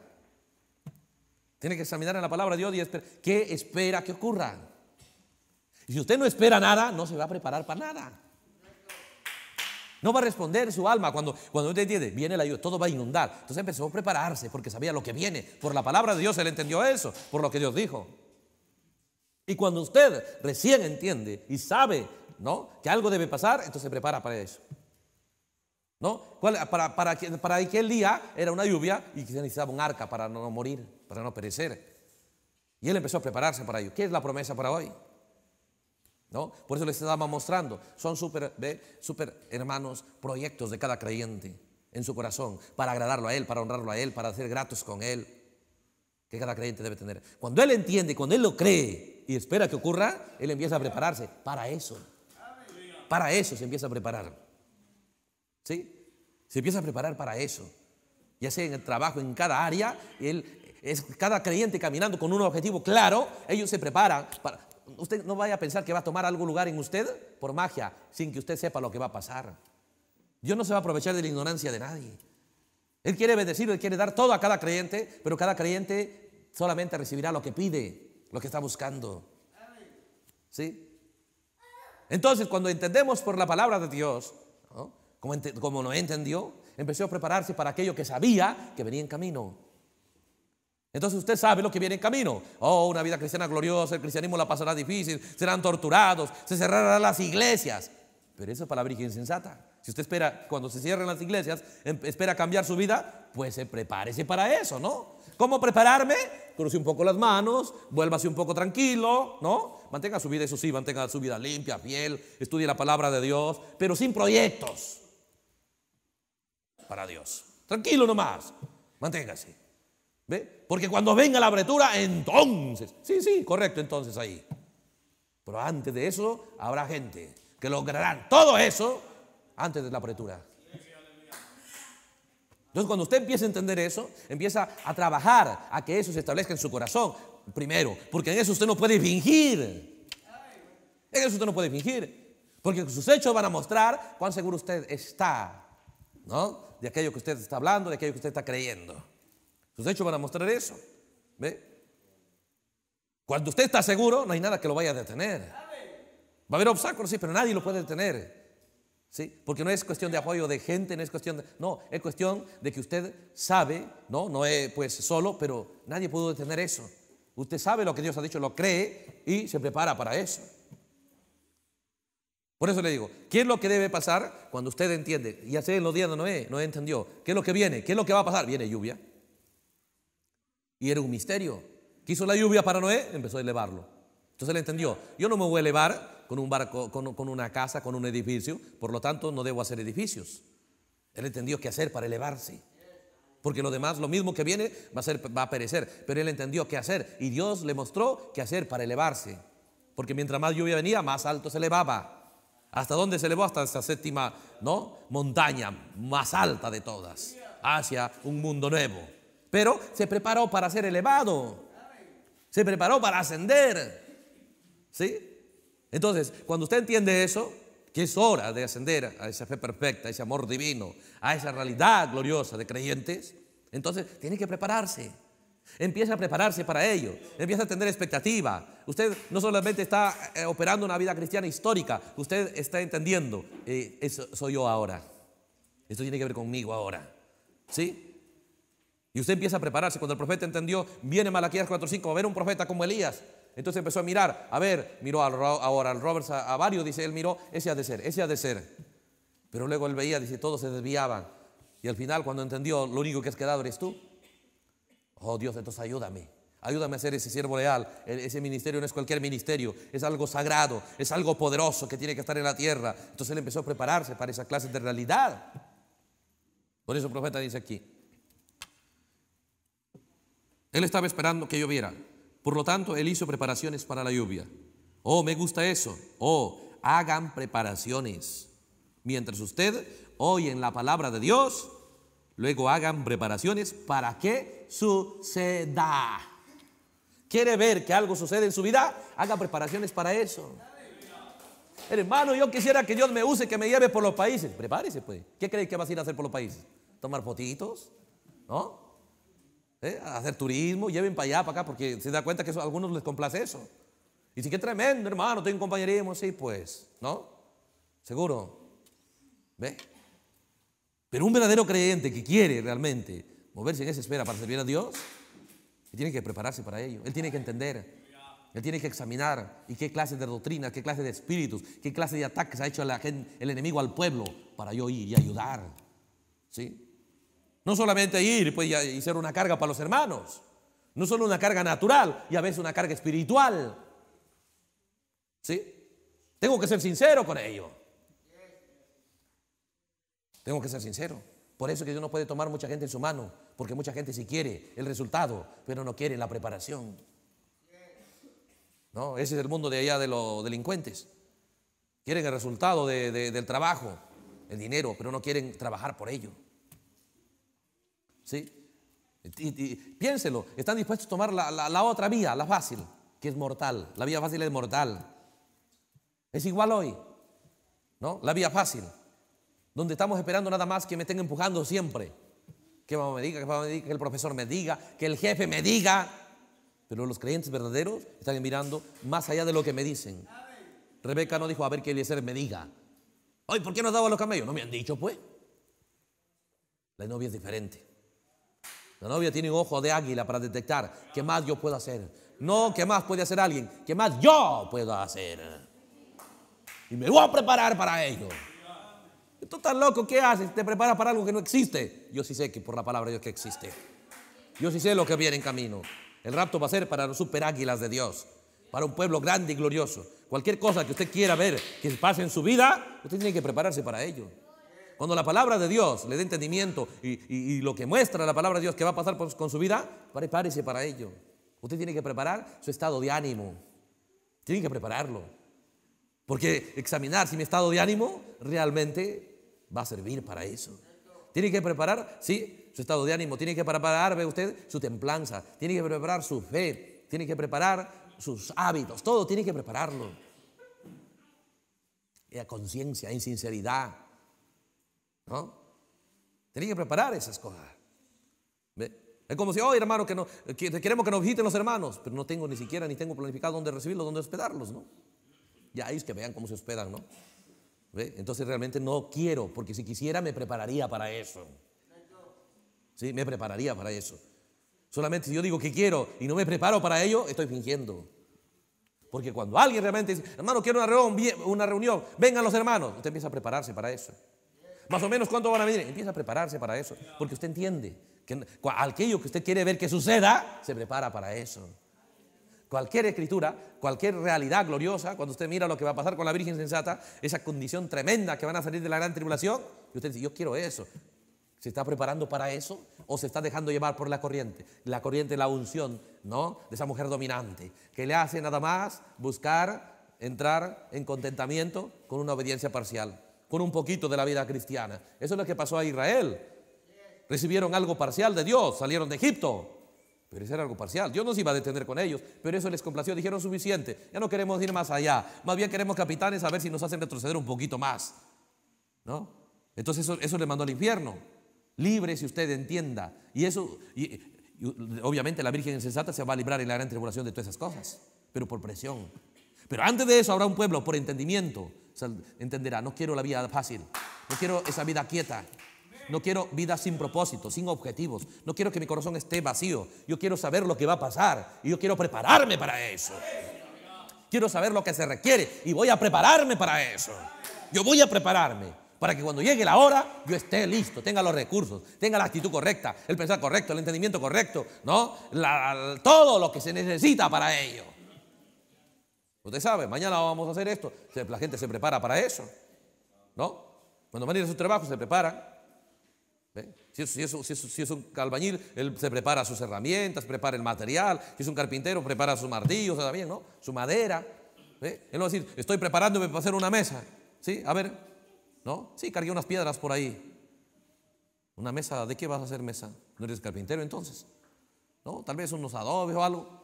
Tiene que examinar en la palabra de Dios y esperar. ¿Qué espera que ocurra? Y si usted no espera nada, no se va a preparar para nada. No va a responder su alma cuando, cuando usted entiende, viene la ayuda, todo va a inundar. Entonces empezó a prepararse porque sabía lo que viene. Por la palabra de Dios él entendió eso, por lo que Dios dijo. Y cuando usted recién entiende y sabe, ¿no? Que algo debe pasar, entonces se prepara para eso. ¿No? Para, para, para, aquel día era una lluvia y se necesitaba un arca para no morir, para no perecer. Y él empezó a prepararse para ello. ¿Qué es la promesa para hoy? ¿No? Por eso les estaba mostrando. Son super, super hermanos proyectos de cada creyente en su corazón para agradarlo a él, para honrarlo a él, para ser gratos con él. Que cada creyente debe tener. Cuando él entiende, cuando él lo cree y espera que ocurra, él empieza a prepararse para eso. Para eso se empieza a preparar. ¿Sí? Se empieza a preparar para eso. Ya sea en el trabajo, en cada área, él, es cada creyente caminando con un objetivo claro, ellos se preparan. usted no vaya a pensar que va a tomar algún lugar en usted por magia, sin que usted sepa lo que va a pasar. Dios no se va a aprovechar de la ignorancia de nadie. Él quiere bendecir, Él quiere dar todo a cada creyente, pero cada creyente solamente recibirá lo que pide, lo que está buscando. ¿Sí? Entonces, cuando entendemos por la palabra de Dios como, no entendió, empezó a prepararse para aquello que sabía que venía en camino. Entonces usted sabe lo que viene en camino. Oh, una vida cristiana gloriosa, el cristianismo la pasará difícil, serán torturados, se cerrarán las iglesias. Pero esa palabra es insensata. Si usted espera, cuando se cierren las iglesias, em, espera cambiar su vida, pues se prepárese para eso, ¿no? ¿Cómo prepararme? Cruce un poco las manos, vuélvase un poco tranquilo, ¿no? Mantenga su vida, eso sí, mantenga su vida limpia, fiel, estudie la palabra de Dios, pero sin proyectos para Dios. Tranquilo nomás, manténgase. ¿Ve? Porque cuando venga la apertura entonces. Sí, sí, correcto, entonces ahí. Pero antes de eso, habrá gente que logrará todo eso antes de la apertura. Entonces, cuando usted empiece a entender eso, empieza a trabajar a que eso se establezca en su corazón. Primero, porque en eso usted no puede fingir. En eso usted no puede fingir. Porque sus hechos van a mostrar cuán seguro usted está de aquello que usted está hablando, de aquello que usted está creyendo. Sus hechos van a mostrar eso. ¿Ve? Cuando usted está seguro, no hay nada que lo vaya a detener. Va a haber obstáculos, sí, pero nadie lo puede detener. ¿Sí? Porque no es cuestión de apoyo de gente, no es cuestión de, No, es cuestión de que usted sabe, ¿no? No es pues solo, pero nadie pudo detener eso. Usted sabe lo que Dios ha dicho, lo cree y se prepara para eso. Por eso le digo, ¿qué es lo que debe pasar cuando usted entiende? Ya sé, en los días de Noé, Noé entendió. ¿Qué es lo que viene? ¿Qué es lo que va a pasar? Viene lluvia. Y era un misterio. ¿Qué hizo la lluvia para Noé? Empezó a elevarlo. Entonces él entendió, yo no me voy a elevar con un barco, con, una casa, con un edificio, por lo tanto no debo hacer edificios. Él entendió qué hacer para elevarse. Porque lo demás, lo mismo que viene, va a perecer. Pero él entendió qué hacer. Y Dios le mostró qué hacer para elevarse. Porque mientras más lluvia venía, más alto se elevaba. ¿Hasta dónde se elevó? Hasta esa séptima, ¿no? Montaña más alta de todas, hacia un mundo nuevo. Pero se preparó para ser elevado. Se preparó para ascender. ¿Sí? Entonces, cuando usted entiende eso, que es hora de ascender a esa fe perfecta, a ese amor divino, a esa realidad gloriosa de creyentes, entonces tiene que prepararse. Empieza a prepararse para ello, empieza a tener expectativa. Usted no solamente está eh, operando una vida cristiana histórica, usted está entendiendo, eh, eso soy yo ahora. Esto tiene que ver conmigo ahora. ¿Sí? Y usted empieza a prepararse. Cuando el profeta entendió, viene Malaquías 4.5 a ver un profeta como Elías. Entonces empezó a mirar, a ver, miró al, ahora al Robert a, varios, dice, él miró, ese ha de ser, ese ha de ser. Pero luego él veía, dice, todos se desviaban. Y al final, cuando entendió, lo único que has quedado eres tú. Oh Dios, entonces ayúdame. Ayúdame a ser ese siervo leal. E-, ese ministerio no es cualquier ministerio, es algo sagrado, es algo poderoso que tiene que estar en la tierra. Entonces él empezó a prepararse para esa clase de realidad. Por eso el profeta dice aquí, él estaba esperando que lloviera. Por lo tanto, él hizo preparaciones para la lluvia. Oh, me gusta eso. Oh, hagan preparaciones. Mientras usted oye en la palabra de Dios, luego hagan preparaciones para que suceda. Quiere ver que algo sucede en su vida, haga preparaciones para eso. Hermano, yo quisiera que Dios me use, que me lleve por los países. Prepárese, pues. ¿Qué cree que vas a ir a hacer por los países? ¿Tomar fotitos? ¿No? ¿Eh? Hacer turismo, lleven para allá, para acá, porque se da cuenta que a algunos les complace eso. Y si que tremendo, hermano, tengo un compañerismo, sí, pues, ¿no? Seguro. ¿Ve? Pero un verdadero creyente que quiere realmente moverse en esa espera para servir a Dios, Él tiene que prepararse para ello. Él tiene que entender. Él tiene que examinar y qué clase de doctrina, qué clase de espíritus, qué clase de ataques ha hecho el enemigo al pueblo para yo ir y ayudar. ¿Sí? No solamente ir pues, y ser una carga para los hermanos. No solo una carga natural y a veces una carga espiritual. ¿Sí? Tengo que ser sincero con ello. Tengo que ser sincero. Por eso que Dios no puede tomar mucha gente en su mano, porque mucha gente sí quiere el resultado, pero no quiere la preparación. No, ese es el mundo de allá de los delincuentes. Quieren el resultado del trabajo, el dinero, pero no quieren trabajar por ello. ¿Sí? piénselo, están dispuestos a tomar la, la otra vía, la fácil, que es mortal. La vía fácil es mortal. Es igual hoy, ¿no? La vía fácil donde estamos esperando nada más que me estén empujando siempre. Que mamá me diga, que me diga, que el profesor me diga, que el jefe me diga. Pero los creyentes verdaderos están mirando más allá de lo que me dicen. Rebeca no dijo, a ver que Eliezer me diga. Ay, ¿por qué dado daba los camellos? No me han dicho, pues. La novia es diferente. La novia tiene un ojo de águila para detectar qué más yo puedo hacer. No, qué más puede hacer alguien, qué más yo puedo hacer. Y me voy a preparar para ello. Tú estás loco, ¿qué haces? Te preparas para algo que no existe. Yo sí sé que por la palabra de Dios que existe. Yo sí sé lo que viene en camino. El rapto va a ser para los super águilas de Dios, para un pueblo grande y glorioso. Cualquier cosa que usted quiera ver que pase en su vida, usted tiene que prepararse para ello. Cuando la palabra de Dios le dé entendimiento y, y lo que muestra la palabra de Dios que va a pasar con su vida, prepárese para ello. Usted tiene que preparar su estado de ánimo. Tiene que prepararlo. Porque examinar si mi estado de ánimo realmente va a servir para eso. Tiene que preparar, sí, su estado de ánimo, tiene que preparar, ve usted, su templanza, tiene que preparar su fe, tiene que preparar sus hábitos, todo tiene que prepararlo. La conciencia, en sinceridad, ¿no? Tiene que preparar esas cosas. Es como si, oh hermano, que no, queremos que nos visiten los hermanos, pero no tengo ni siquiera, ni tengo planificado dónde recibirlos, dónde hospedarlos, ¿no? Ya es que vean cómo se hospedan, ¿no? Entonces realmente no quiero, porque si quisiera me prepararía para eso. ¿Sí? Me prepararía para eso. Solamente si yo digo que quiero y no me preparo para ello, estoy fingiendo. Porque cuando alguien realmente dice, hermano, quiero una reunión, una reunión, vengan los hermanos, usted empieza a prepararse para eso. Más o menos cuánto van a venir, empieza a prepararse para eso. Porque usted entiende que aquello que usted quiere ver que suceda, se prepara para eso. Cualquier escritura, cualquier realidad gloriosa, cuando usted mira lo que va a pasar con la Virgen Sensata, esa condición tremenda que van a salir de la gran tribulación, y usted dice, yo quiero eso. ¿Se está preparando para eso o se está dejando llevar por la corriente? La corriente, la unción, ¿no? De esa mujer dominante, que le hace nada más buscar entrar en contentamiento con una obediencia parcial, con un poquito de la vida cristiana. Eso es lo que pasó a Israel. Recibieron algo parcial de Dios, salieron de Egipto, pero eso era algo parcial. Dios nos iba a detener con ellos, pero eso les complació. Dijeron suficiente, ya no queremos ir más allá. Más bien queremos capitanes a ver si nos hacen retroceder un poquito más. ¿No? Entonces eso, le mandó al infierno. Libre si usted entienda. Y eso, obviamente la Virgen insensata se va a librar en la gran tribulación de todas esas cosas, pero por presión. Pero antes de eso habrá un pueblo por entendimiento. entenderá, no quiero la vida fácil, no quiero esa vida quieta, no quiero vida sin propósito, sin objetivos. No quiero que mi corazón esté vacío. Yo quiero saber lo que va a pasar y yo quiero prepararme para eso. Quiero saber lo que se requiere y voy a prepararme para eso. Yo voy a prepararme para que cuando llegue la hora yo esté listo, tenga los recursos, tenga la actitud correcta, el pensar correcto, el entendimiento correcto, ¿no? todo lo que se necesita para ello. Usted sabe, mañana vamos a hacer esto. La gente se prepara para eso, ¿no? Cuando van a ir a su trabajo se preparan. Si, es, un albañil, él se prepara sus herramientas, prepara el material. Si es un carpintero, prepara sus martillos, ¿no? Su madera. Él va a decir, estoy preparándome para hacer una mesa. ¿Sí? A ver, ¿no? Sí, cargué unas piedras por ahí. ¿Una mesa? ¿De qué vas a hacer mesa? ¿No eres carpintero entonces? ¿No? Tal vez unos adobes o algo.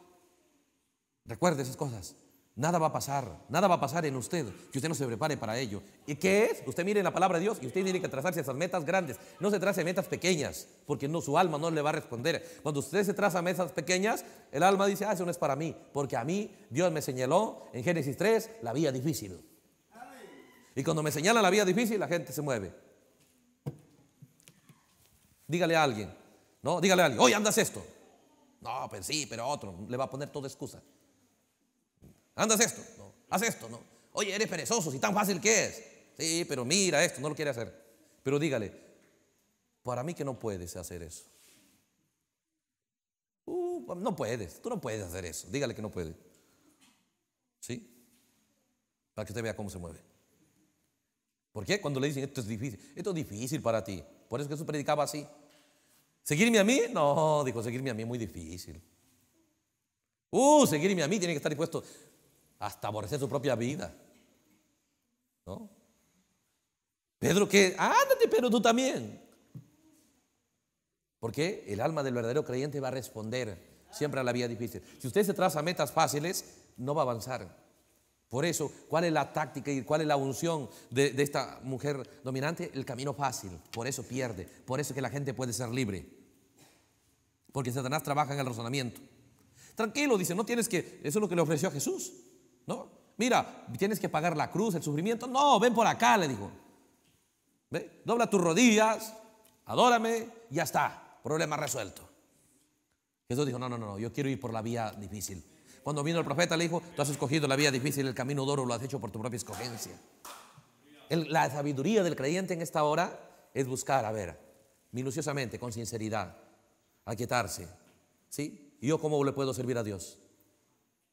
Recuerde esas cosas. Nada va a pasar, nada va a pasar en usted, que usted no se prepare para ello. ¿Y qué es? Usted mire la palabra de Dios y usted tiene que trazarse esas metas grandes. No se trace metas pequeñas, porque no, su alma no le va a responder. Cuando usted se traza metas pequeñas, el alma dice, ah, eso no es para mí, porque a mí Dios me señaló en Génesis 3 la vía difícil. Y cuando me señala la vía difícil, la gente se mueve. Dígale a alguien, ¿no? Dígale a alguien, hoy andas esto. No, pues sí, pero otro, le va a poner toda excusa. Andas esto, ¿no? Haz esto, ¿no? Oye, eres perezoso, si tan fácil que es. Sí, pero mira esto, no lo quiere hacer. Pero dígale, para mí que no puedes hacer eso. Uh, no puedes, tú no puedes hacer eso. Dígale que no puede. ¿Sí? Para que usted vea cómo se mueve. ¿Por qué? Cuando le dicen, esto es difícil, esto es difícil para ti. Por eso Jesús predicaba así. ¿Seguirme a mí? No, dijo, seguirme a mí es muy difícil. Uh, seguirme a mí tiene que estar dispuesto hasta aborrecer su propia vida. ¿No? Pedro que, ándate, Pedro, tú también. Porque el alma del verdadero creyente va a responder siempre a la vida difícil. Si usted se traza metas fáciles, no va a avanzar. Por eso, ¿cuál es la táctica y cuál es la unción de, de, esta mujer dominante? El camino fácil. Por eso pierde. Por eso que la gente puede ser libre. Porque Satanás trabaja en el razonamiento. Tranquilo, dice, no tienes que... Eso es lo que le ofreció a Jesús. No, mira, tienes que pagar la cruz, el sufrimiento. No, ven por acá, le dijo. ¿Ve? Dobla tus rodillas, adórame, ya está, problema resuelto. Jesús dijo, no, no, no, yo quiero ir por la vía difícil. Cuando vino el profeta le dijo, tú has escogido la vía difícil, el camino duro lo has hecho por tu propia escogencia. la sabiduría del creyente en esta hora es buscar, a ver, minuciosamente, con sinceridad, aquietarse. ¿Sí? ¿Y yo cómo le puedo servir a Dios?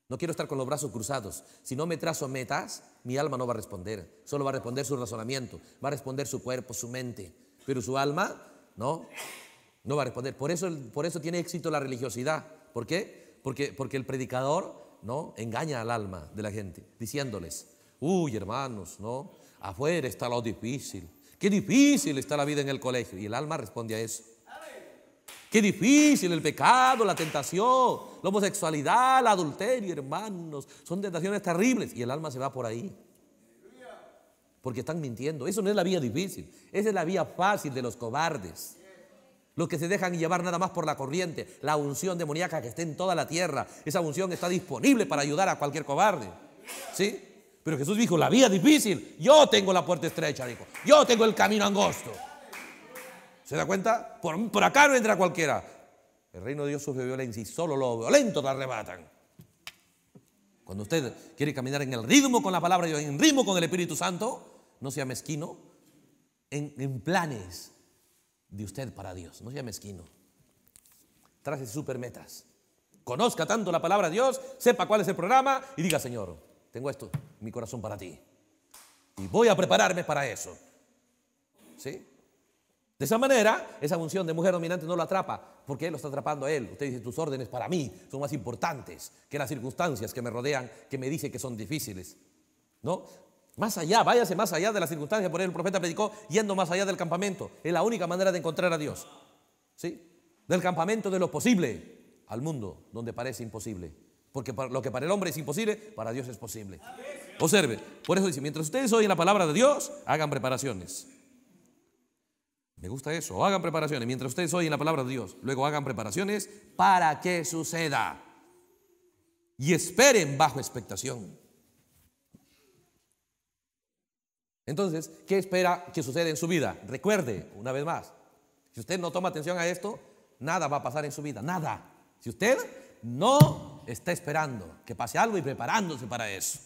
No quiero estar con los brazos cruzados. Si no me trazo metas, mi alma no va a responder. Solo va a responder su razonamiento, va a responder su cuerpo, su mente. Pero su alma, no, no va a responder. Por eso, por eso tiene éxito la religiosidad. ¿Por qué? Porque, porque el predicador no engaña al alma de la gente, diciéndoles, uy hermanos, no, afuera está lo difícil. Qué difícil está la vida en el colegio. Y el alma responde a eso. Qué difícil el pecado, la tentación, la homosexualidad, la adulterio, hermanos. Son tentaciones terribles y el alma se va por ahí. Porque están mintiendo. Eso no es la vía difícil. Esa es la vía fácil de los cobardes. Los que se dejan llevar nada más por la corriente, la unción demoníaca que está en toda la tierra. Esa unción está disponible para ayudar a cualquier cobarde. ¿Sí? Pero Jesús dijo, la vía difícil, yo tengo la puerta estrecha, dijo. Yo tengo el camino angosto. ¿Se da cuenta? Por, por acá no entra cualquiera. El reino de Dios sufre violencia y solo los violentos la arrebatan. Cuando usted quiere caminar en el ritmo con la palabra de Dios, en ritmo con el Espíritu Santo, no sea mezquino en, planes de usted para Dios. No sea mezquino. Trace super metas. Conozca tanto la palabra de Dios, sepa cuál es el programa y diga, Señor, tengo esto, mi corazón para ti. Y voy a prepararme para eso. ¿Sí? De esa manera, esa unción de mujer dominante no lo atrapa, porque él lo está atrapando a él. Usted dice, tus órdenes para mí son más importantes que las circunstancias que me rodean, que me dice que son difíciles. ¿No? Más allá, váyase más allá de las circunstancias. Por eso el profeta predicó yendo más allá del campamento. Es la única manera de encontrar a Dios. ¿Sí? Del campamento de lo posible al mundo donde parece imposible. Porque lo que para el hombre es imposible, para Dios es posible. Observe. Por eso dice, mientras ustedes oyen la palabra de Dios, hagan preparaciones. Me gusta eso. Hagan preparaciones. Mientras ustedes oyen la palabra de Dios, luego hagan preparaciones para que suceda. Y esperen bajo expectación. Entonces, ¿qué espera que suceda en su vida? Recuerde, una vez más, si usted no toma atención a esto, nada va a pasar en su vida, nada. Si usted no está esperando que pase algo y preparándose para eso.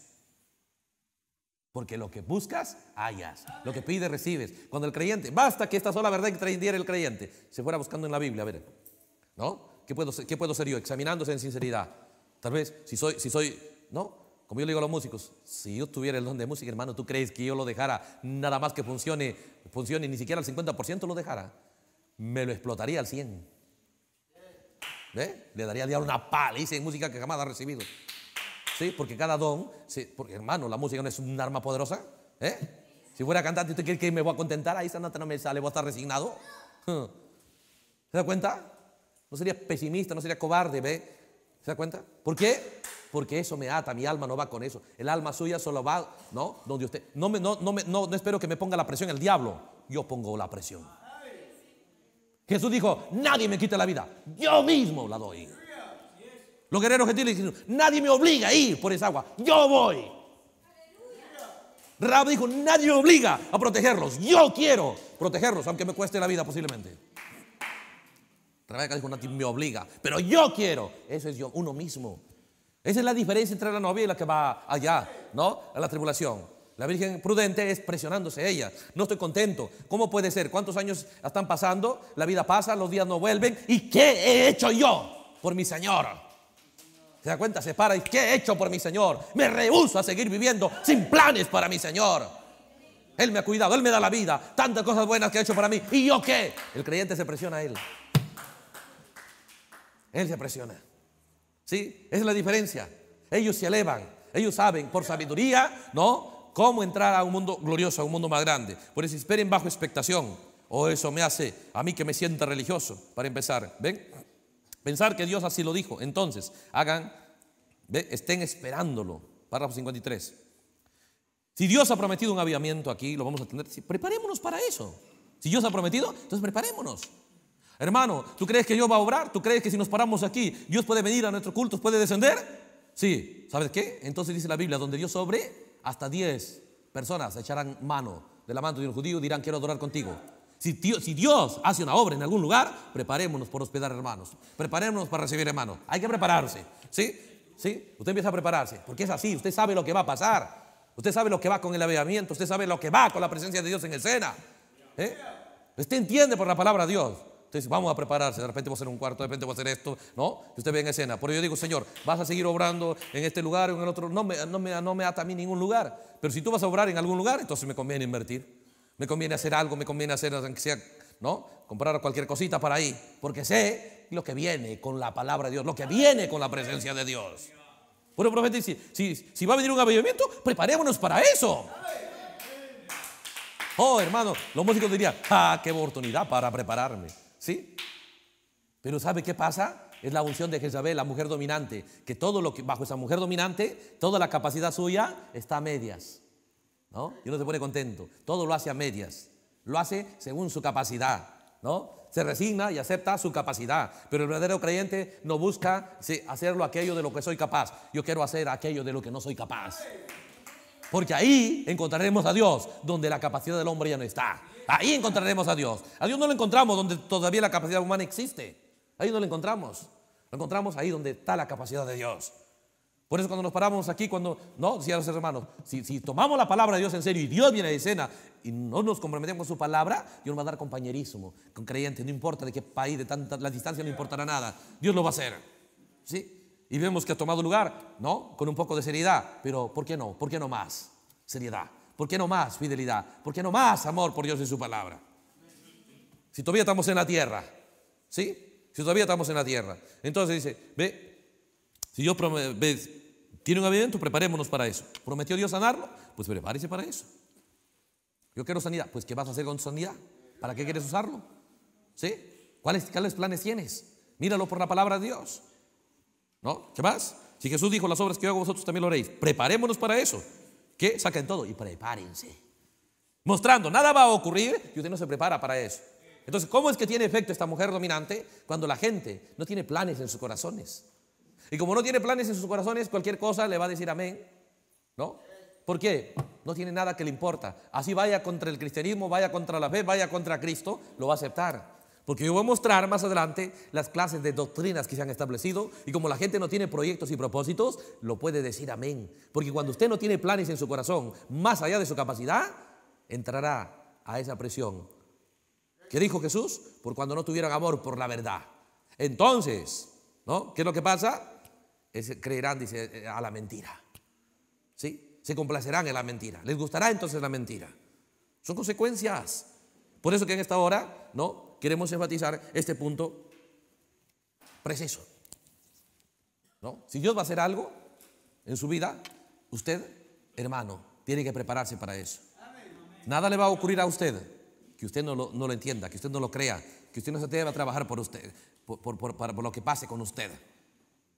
Porque lo que buscas, hallas. Lo que pides, recibes. Cuando el creyente, basta que esta sola verdad que el creyente, se fuera buscando en la Biblia, a ver, ¿no? ¿Qué puedo, qué ser yo? Examinándose en sinceridad. Tal vez, si soy, si soy, ¿no? Como yo le digo a los músicos, si yo tuviera el don de música, hermano, ¿tú crees que yo lo dejara nada más que funcione, funcione ni siquiera al 50% lo dejara? Me lo explotaría al 100%. ¿Ve? Le daría a una paliza en música que jamás ha recibido. ¿sí? Porque cada don, porque hermano, la música no es un arma poderosa, ¿eh? Si fuera cantante, ¿usted quiere que me voy a contentar? Ahí esa nota no me sale, voy a estar resignado. ¿Se da cuenta? No sería pesimista, no sería cobarde, ¿ve? ¿Se da cuenta? ¿Por qué? Porque eso me ata, mi alma no va con eso. El alma suya solo va, ¿no? Donde usted. No, no, no, no espero que me ponga la presión el diablo. Yo pongo la presión. Jesús dijo, nadie me quita la vida, yo mismo la doy. Los guerreros gentiles dijeron, nadie me obliga a ir por esa agua, yo voy. Rab dijo, nadie me obliga a protegerlos, yo quiero protegerlos, aunque me cueste la vida posiblemente. Rebeca dijo, nadie me obliga, pero yo quiero. Eso es yo, uno mismo. Esa es la diferencia entre la novia y la que va allá, ¿no? A la tribulación. La Virgen prudente es presionándose ella. No estoy contento. ¿Cómo puede ser? ¿Cuántos años están pasando? La vida pasa, los días no vuelven. ¿Y qué he hecho yo por mi Señor? ¿Se da cuenta? Se para y ¿qué he hecho por mi Señor? Me rehúso a seguir viviendo sin planes para mi Señor. Él me ha cuidado, Él me da la vida, tantas cosas buenas que ha hecho para mí. ¿Y yo qué? El creyente se presiona a Él. Él se presiona. ¿Sí? Esa es la diferencia. Ellos se elevan, ellos saben por sabiduría, ¿no? Cómo entrar a un mundo glorioso, a un mundo más grande. Por eso esperen bajo expectación. O oh, eso me hace a mí que me sienta religioso, para empezar. ¿Ven? Pensar que Dios así lo dijo. Entonces, hagan, estén esperándolo. Párrafo 53. Si Dios ha prometido un avivamiento aquí, lo vamos a tener. Preparémonos para eso. Si Dios ha prometido, entonces preparémonos. Hermano, ¿tú crees que Dios va a obrar? ¿Tú crees que si nos paramos aquí, Dios puede venir a nuestro culto puede descender? Sí. ¿Sabes qué? Entonces dice la Biblia, donde Dios sobre, hasta 10 personas echarán mano de la mano de un judío y dirán, quiero adorar contigo. Si Dios, hace una obra en algún lugar, preparémonos por hospedar hermanos. Preparémonos para recibir hermanos. Hay que prepararse. ¿Sí? ¿Sí? Usted empieza a prepararse. Porque es así. Usted sabe lo que va a pasar. Usted sabe lo que va con el avivamiento. Usted sabe lo que va con la presencia de Dios en escena ¿Eh? Usted entiende por la palabra de Dios. Entonces vamos a prepararse, de repente voy a hacer un cuarto, de repente voy a hacer esto, ¿no? Y usted ve en escena. Por yo digo, Señor, vas a seguir obrando en este lugar o en el otro. No me, no, me, no me ata a mí ningún lugar. Pero si tú vas a obrar en algún lugar, entonces me conviene invertir. Me conviene hacer algo, me conviene hacer, aunque ¿no? Comprar cualquier cosita para ahí, porque sé lo que viene con la palabra de Dios, lo que viene con la presencia de Dios. Bueno, profeta dice, si, si va a venir un avivamiento, preparémonos para eso. Oh, hermano, los músicos dirían, ah, qué oportunidad para prepararme, ¿sí? Pero ¿sabe qué pasa? Es la unción de Jezabel, la mujer dominante, que todo lo que bajo esa mujer dominante, toda la capacidad suya está a medias. Y uno se pone contento. Todo lo hace a medias. Lo hace según su capacidad, ¿no? Se resigna y acepta su capacidad. Pero el verdadero creyente no busca hacerlo aquello de lo que soy capaz. Yo quiero hacer aquello de lo que no soy capaz. Porque ahí encontraremos a Dios, donde la capacidad del hombre ya no está. Ahí encontraremos a Dios. A Dios no lo encontramos donde todavía la capacidad humana existe. Ahí no lo encontramos. Lo encontramos ahí donde está la capacidad de Dios. Por eso cuando nos paramos aquí, cuando, no, decía los hermanos, si, tomamos la palabra de Dios en serio y Dios viene a escena y no nos comprometemos con su palabra, Dios nos va a dar compañerismo con creyentes, no importa de qué país, de tanta la distancia, no importará nada, Dios lo va a hacer. ¿Sí? Y vemos que ha tomado lugar, ¿no? Con un poco de seriedad, pero ¿por qué no? ¿Por qué no más? Seriedad. ¿Por qué no más fidelidad? ¿Por qué no más amor por Dios y su palabra? Si todavía estamos en la tierra, ¿sí? Si todavía estamos en la tierra. Entonces dice, ve, si Dios tiene un avivamiento, preparémonos para eso. ¿Prometió Dios sanarlo? Pues prepárese para eso. Yo quiero sanidad. Pues ¿qué vas a hacer con sanidad? ¿Para qué quieres usarlo? ¿Sí? ¿Cuáles, planes tienes? Míralo por la palabra de Dios. ¿No? ¿Qué más? Si Jesús dijo las obras que yo hago, vosotros también lo haréis. Preparémonos para eso. ¿Qué? Saquen todo y prepárense. Mostrando, nada va a ocurrir y usted no se prepara para eso. Entonces, ¿cómo es que tiene efecto esta mujer dominante cuando la gente no tiene planes en sus corazones? Y como no tiene planes en sus corazones, cualquier cosa le va a decir amén. ¿No? ¿Por qué? No tiene nada que le importa. Así vaya contra el cristianismo, vaya contra la fe, vaya contra Cristo, lo va a aceptar. Porque yo voy a mostrar más adelante las clases de doctrinas que se han establecido y como la gente no tiene proyectos y propósitos, lo puede decir amén. Porque cuando usted no tiene planes en su corazón, más allá de su capacidad, entrará a esa presión. ¿Qué dijo Jesús? Por cuando no tuvieran amor por la verdad. Entonces, ¿no? ¿Qué es lo que pasa? creerán, dice, eh, a la mentira. ¿Sí? Se complacerán en la mentira. Les gustará entonces la mentira. Son consecuencias. Por eso que en esta hora, ¿no? Queremos enfatizar este punto preciso. ¿No? Si Dios va a hacer algo en su vida, usted, hermano, tiene que prepararse para eso. Nada le va a ocurrir a usted que usted no lo, entienda, que usted no lo crea, que usted no se atreva a trabajar por usted, por lo que pase con usted.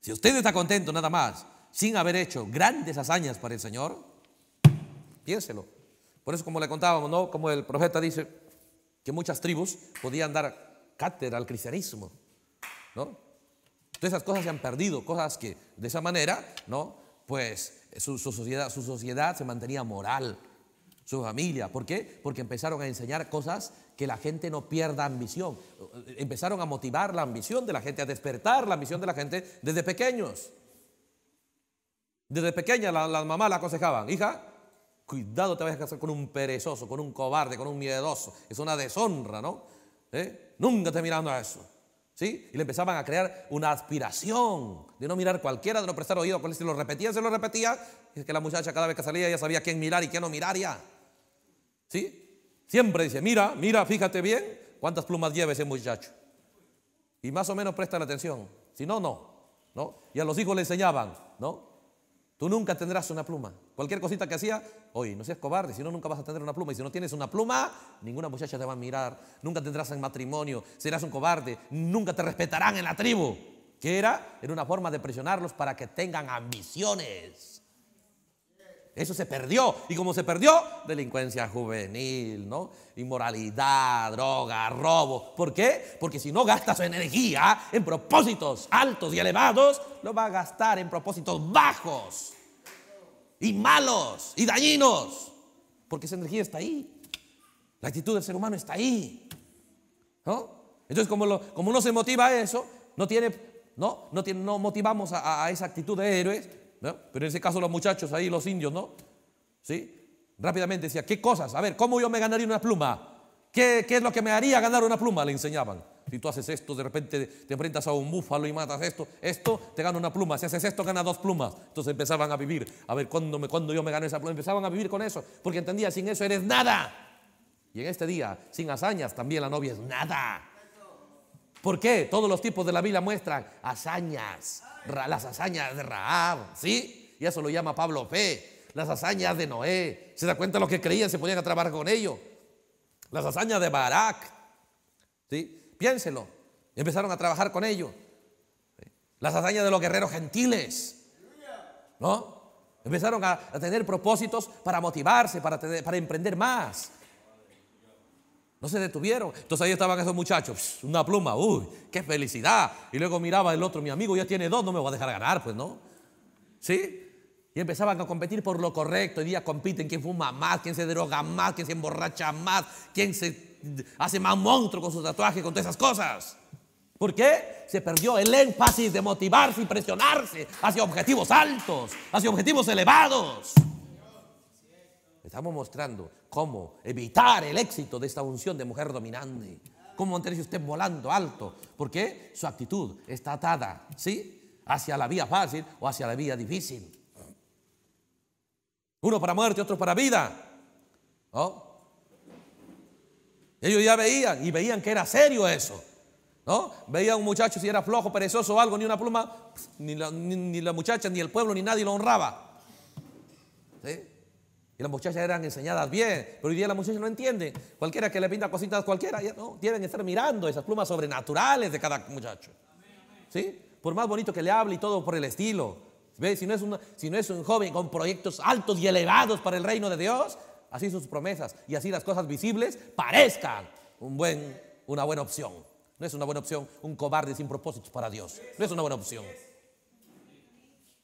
Si usted está contento nada más, sin haber hecho grandes hazañas para el Señor, piénselo. Por eso, como le contábamos, ¿no? Como el profeta dice que muchas tribus podían dar cátedra al cristianismo, ¿no? Todas esas cosas se han perdido, cosas que de esa manera, ¿no? Pues eh, su, sociedad, su sociedad se mantenía moral, su familia. ¿Por qué? Porque empezaron a enseñar cosas que la gente no pierda ambición. Empezaron a motivar la ambición de la gente, a despertar la ambición de la gente desde pequeños. Desde pequeña las mamás la aconsejaban, hija, cuidado te vayas a casar con un perezoso, con un cobarde, con un miedoso. Es una deshonra, ¿no? ¿Eh? Nunca te mirando a eso. ¿Sí? Y le empezaban a crear una aspiración de no mirar cualquiera, de no prestar oído. Si lo repetía, se lo repetía. es que la muchacha cada vez que salía ya sabía quién mirar y quién no mirar ya. ¿Sí? Siempre dice, mira, mira, fíjate bien cuántas plumas lleva ese muchacho. Y más o menos la atención. Si no, no. ¿no? Y a los hijos le enseñaban, ¿no? Tú nunca tendrás una pluma. Cualquier cosita que hacía, oye, no seas cobarde, si no, nunca vas a tener una pluma. Y si no tienes una pluma, ninguna muchacha te va a mirar. Nunca tendrás en matrimonio, serás un cobarde, nunca te respetarán en la tribu. Que era, era una forma de presionarlos para que tengan ambiciones. Eso se perdió. Y como se perdió, delincuencia juvenil, ¿no? Inmoralidad, droga, robo. ¿Por qué? Porque si no gasta su energía en propósitos altos y elevados, lo va a gastar en propósitos bajos y malos y dañinos. Porque esa energía está ahí. La actitud del ser humano está ahí. ¿No? Entonces, como, lo, como no se motiva eso, no tiene, no, no, tiene, no motivamos a esa actitud de héroes, pero en ese caso los muchachos ahí, los indios, ¿no? ¿Sí? Rápidamente decía, ¿qué cosas? A ver, ¿cómo yo me ganaría una pluma? ¿Qué, es lo que me haría ganar una pluma? Le enseñaban. Si tú haces esto, de repente te enfrentas a un búfalo y matas esto, esto te gana una pluma. Si haces esto, gana dos plumas. Entonces empezaban a vivir. A ver, ¿cuándo, me, yo me gano esa pluma? Empezaban a vivir con eso. Porque entendía, sin eso eres nada. Y en este día, sin hazañas, también la novia es nada. ¿Por qué? Todos los tipos de la Biblia muestran hazañas, las hazañas de Raab, ¿sí? Y eso lo llama Pablo fe, las hazañas de Noé. ¿Se da cuenta los lo que creían? Se ponían a trabajar con ellos. Las hazañas de Barak, ¿sí? Piénselo, empezaron a trabajar con ellos. Las hazañas de los guerreros gentiles, ¿no? Empezaron a, tener propósitos para motivarse, para, para emprender más. No se detuvieron. Entonces ahí estaban esos muchachos, una pluma, uy, qué felicidad. Y luego miraba el otro, mi amigo ya tiene dos, no me voy a dejar ganar, pues no. ¿Sí? Y empezaban a competir por lo correcto. Y día compiten quién fuma más, quién se droga más, quién se emborracha más, quién se hace más monstruo con sus tatuajes, con todas esas cosas. ¿Por qué? Se perdió el énfasis de motivarse y presionarse hacia objetivos altos, hacia objetivos elevados. Estamos mostrando cómo evitar el éxito de esta unción de mujer dominante. Cómo mantenerse usted volando alto. Porque su actitud está atada, ¿sí? Hacia la vía fácil o hacia la vía difícil. Uno para muerte, otro para vida. ¿No? ¿Oh? Ellos ya veían y veían que era serio eso. ¿No? Veía un muchacho si era flojo, perezoso o algo, ni una pluma, ni la, ni la muchacha, ni el pueblo, ni nadie lo honraba. ¿Sí? Y las muchachas eran enseñadas bien, pero hoy día las muchachas no entienden. Cualquiera que le pinta cositas cualquiera, ya no, tienen que estar mirando esas plumas sobrenaturales de cada muchacho. ¿Sí? Por más bonito que le hable y todo por el estilo. ¿Ves? Si, no es si no es un joven con proyectos altos y elevados para el reino de Dios, así sus promesas y así las cosas visibles parezcan un buen, una buena opción. No es una buena opción un cobarde sin propósitos para Dios. No es una buena opción.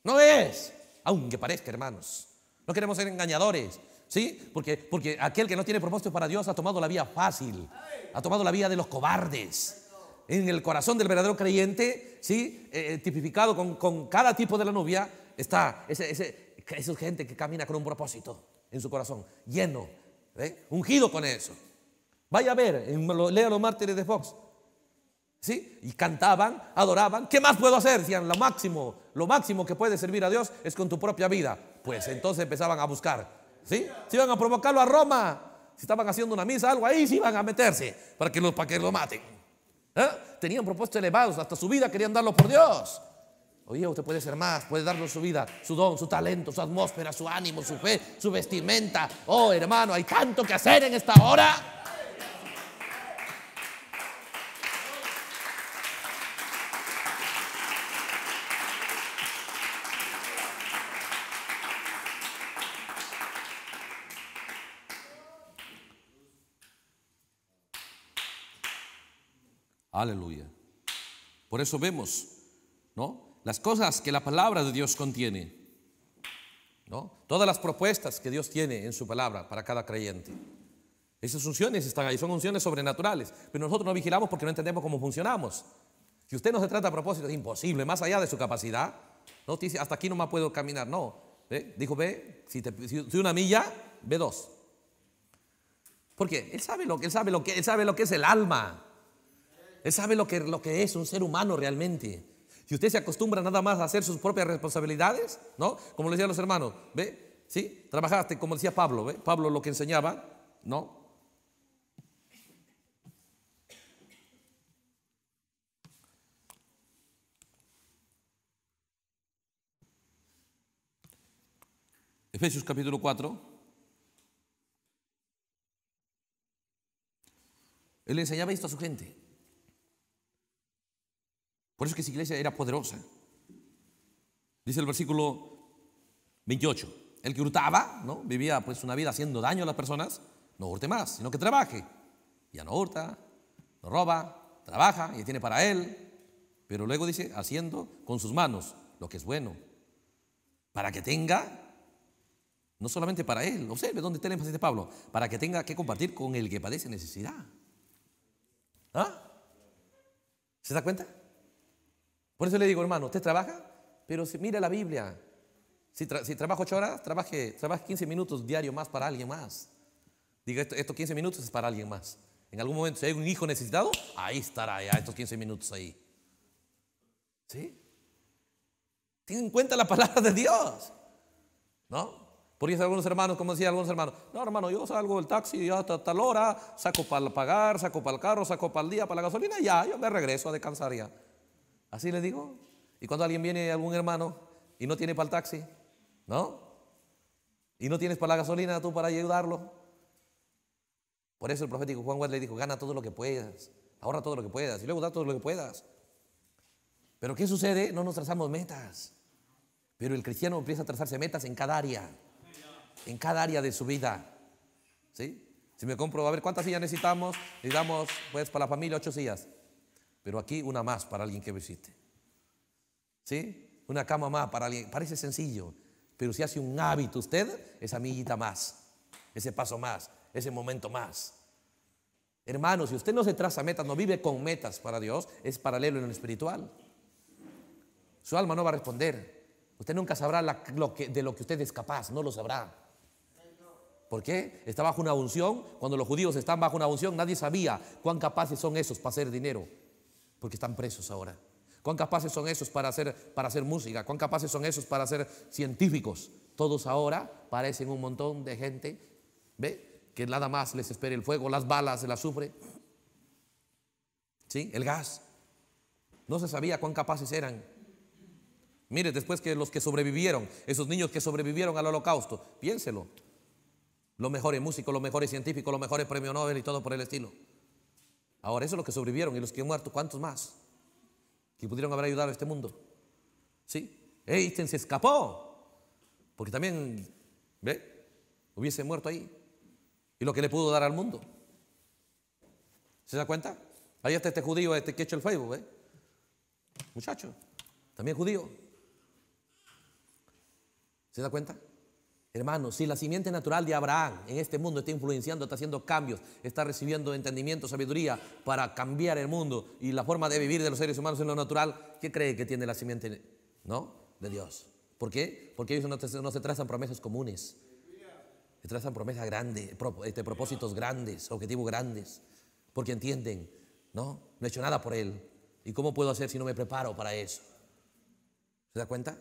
No es, aunque parezca, hermanos. No queremos ser engañadores. ¿Sí? Porque, porque aquel que no tiene propósito para Dios ha tomado la vía fácil, ha tomado la vía de los cobardes. En el corazón del verdadero creyente, ¿sí? Eh, eh, tipificado con, cada tipo de la novia, está ese, esa gente que camina con un propósito en su corazón, lleno, ¿eh? ungido con eso. Vaya a ver, lea los mártires de Fox. ¿Sí? Y cantaban, adoraban. ¿Qué más puedo hacer? Decían, lo máximo, lo máximo que puede servir a Dios es con tu propia vida pues entonces empezaban a buscar. ¿Sí? Si iban a provocarlo a Roma, si estaban haciendo una misa, algo ahí, si iban a meterse para que, los, lo maten. ¿Eh? Tenían propósitos elevados, hasta su vida querían darlo por Dios. Oye, usted puede ser más, puede darnos su vida, su don, su talento, su atmósfera, su ánimo, su fe, su vestimenta. Oh, hermano, hay tanto que hacer en esta hora. Aleluya. Por eso vemos, ¿no? Las cosas que la palabra de Dios contiene, ¿no? Todas las propuestas que Dios tiene en su palabra para cada creyente. Esas unciones están ahí, son unciones sobrenaturales, pero nosotros no vigilamos porque no entendemos cómo funcionamos. Si usted no se trata a propósito, es imposible, más allá de su capacidad. No dice, hasta aquí no me puedo caminar, no. Dijo, ve, si, te, una milla, ve dos. Porque él sabe lo que sabe lo que él sabe lo que es el alma. Él sabe lo que, lo que es un ser humano realmente. Si usted se acostumbra nada más a hacer sus propias responsabilidades, ¿no? Como le decían los hermanos, ¿ve? ¿Sí? Trabajaste, como decía Pablo, ¿ve? Pablo lo que enseñaba, ¿no? Efesios capítulo 4. Él enseñaba esto a su gente. Por eso es que esa iglesia era poderosa. Dice el versículo 28. El que hurtaba, ¿no? Vivía pues una vida haciendo daño a las personas, no hurte más, sino que trabaje. Ya no hurta, no roba, trabaja y tiene para él. Pero luego dice, haciendo con sus manos lo que es bueno, para que tenga, no solamente para él, observe dónde está el énfasis de Pablo, para que tenga que compartir con el que padece necesidad. ¿Ah? ¿Se da cuenta? Por eso le digo, hermano, usted trabaja, pero si, mira la Biblia. Si, trabaja ocho horas, trabaje, trabaje 15 minutos diario más para alguien más. Diga, estos 15 minutos es para alguien más. En algún momento, si hay un hijo necesitado, ahí estará ya estos 15 minutos ahí. ¿Sí? Tienen en cuenta la palabra de Dios. ¿No? Por eso algunos hermanos, como decía algunos hermanos, no hermano, yo salgo del taxi hasta tal hora, saco para pagar, saco para el carro, saco para el día, para la gasolina, ya, yo me regreso a descansar ya. Así le digo. Y cuando alguien viene, algún hermano, y no tiene para el taxi, ¿no? Y no tienes para la gasolina tú para ayudarlo. Por eso el profético Juan le dijo, gana todo lo que puedas, ahorra todo lo que puedas y luego da todo lo que puedas. Pero ¿qué sucede? No nos trazamos metas. Pero el cristiano empieza a trazarse metas en cada área, en cada área de su vida. ¿Sí? Si me compro, a ver, ¿cuántas sillas necesitamos? damos pues, para la familia, ocho sillas. Pero aquí una más para alguien que visite. ¿Sí? Una cama más para alguien. Parece sencillo, pero si hace un hábito usted, esa millita más, ese paso más, ese momento más. Hermano, si usted no se traza metas, no vive con metas para Dios, es paralelo en lo espiritual. Su alma no va a responder. Usted nunca sabrá de lo que usted es capaz, no lo sabrá. ¿Por qué? Está bajo una unción. Cuando los judíos están bajo una unción, nadie sabía cuán capaces son esos para hacer dinero porque están presos ahora. ¿Cuán capaces son esos para hacer, para hacer música? ¿Cuán capaces son esos para ser científicos? Todos ahora parecen un montón de gente, ¿ve? Que nada más les espera el fuego, las balas, el azufre, ¿sí? El gas. No se sabía cuán capaces eran. Mire, después que los que sobrevivieron, esos niños que sobrevivieron al holocausto, piénselo. Los mejores músicos, los mejores científicos, los mejores premio Nobel y todo por el estilo. Ahora, eso es lo que sobrevivieron y los que han muerto, ¿cuántos más? Que pudieron haber ayudado a este mundo. ¿Sí? Einstein se escapó, porque también, ¿ve? Hubiese muerto ahí. Y lo que le pudo dar al mundo. ¿Se da cuenta? Ahí está este judío este que ha hecho el Facebook, ¿ve? Muchacho, también judío. ¿Se da cuenta? Hermanos, si la simiente natural de Abraham en este mundo está influenciando, está haciendo cambios, está recibiendo entendimiento, sabiduría para cambiar el mundo y la forma de vivir de los seres humanos en lo natural, ¿qué cree que tiene la simiente ¿no? de Dios? ¿Por qué? Porque ellos no, se trazan promesas comunes, se trazan promesas grandes, este, propósitos grandes, objetivos grandes, porque entienden, ¿no? No he hecho nada por él. ¿Y cómo puedo hacer si no me preparo para eso? ¿Se da cuenta?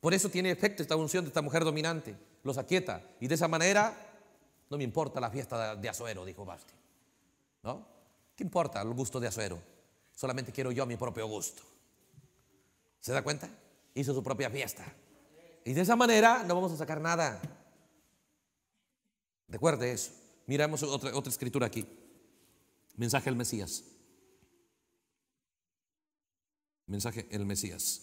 Por eso tiene efecto esta unción de esta mujer dominante. Los aquieta. Y de esa manera, no me importa la fiesta de Azuero, dijo Basti. ¿No? ¿Qué importa el gusto de Azuero? Solamente quiero yo mi propio gusto. ¿Se da cuenta? Hizo su propia fiesta. Y de esa manera no vamos a sacar nada. Recuerde eso. Miramos otra, escritura aquí. Mensaje al Mesías. Mensaje el Mesías.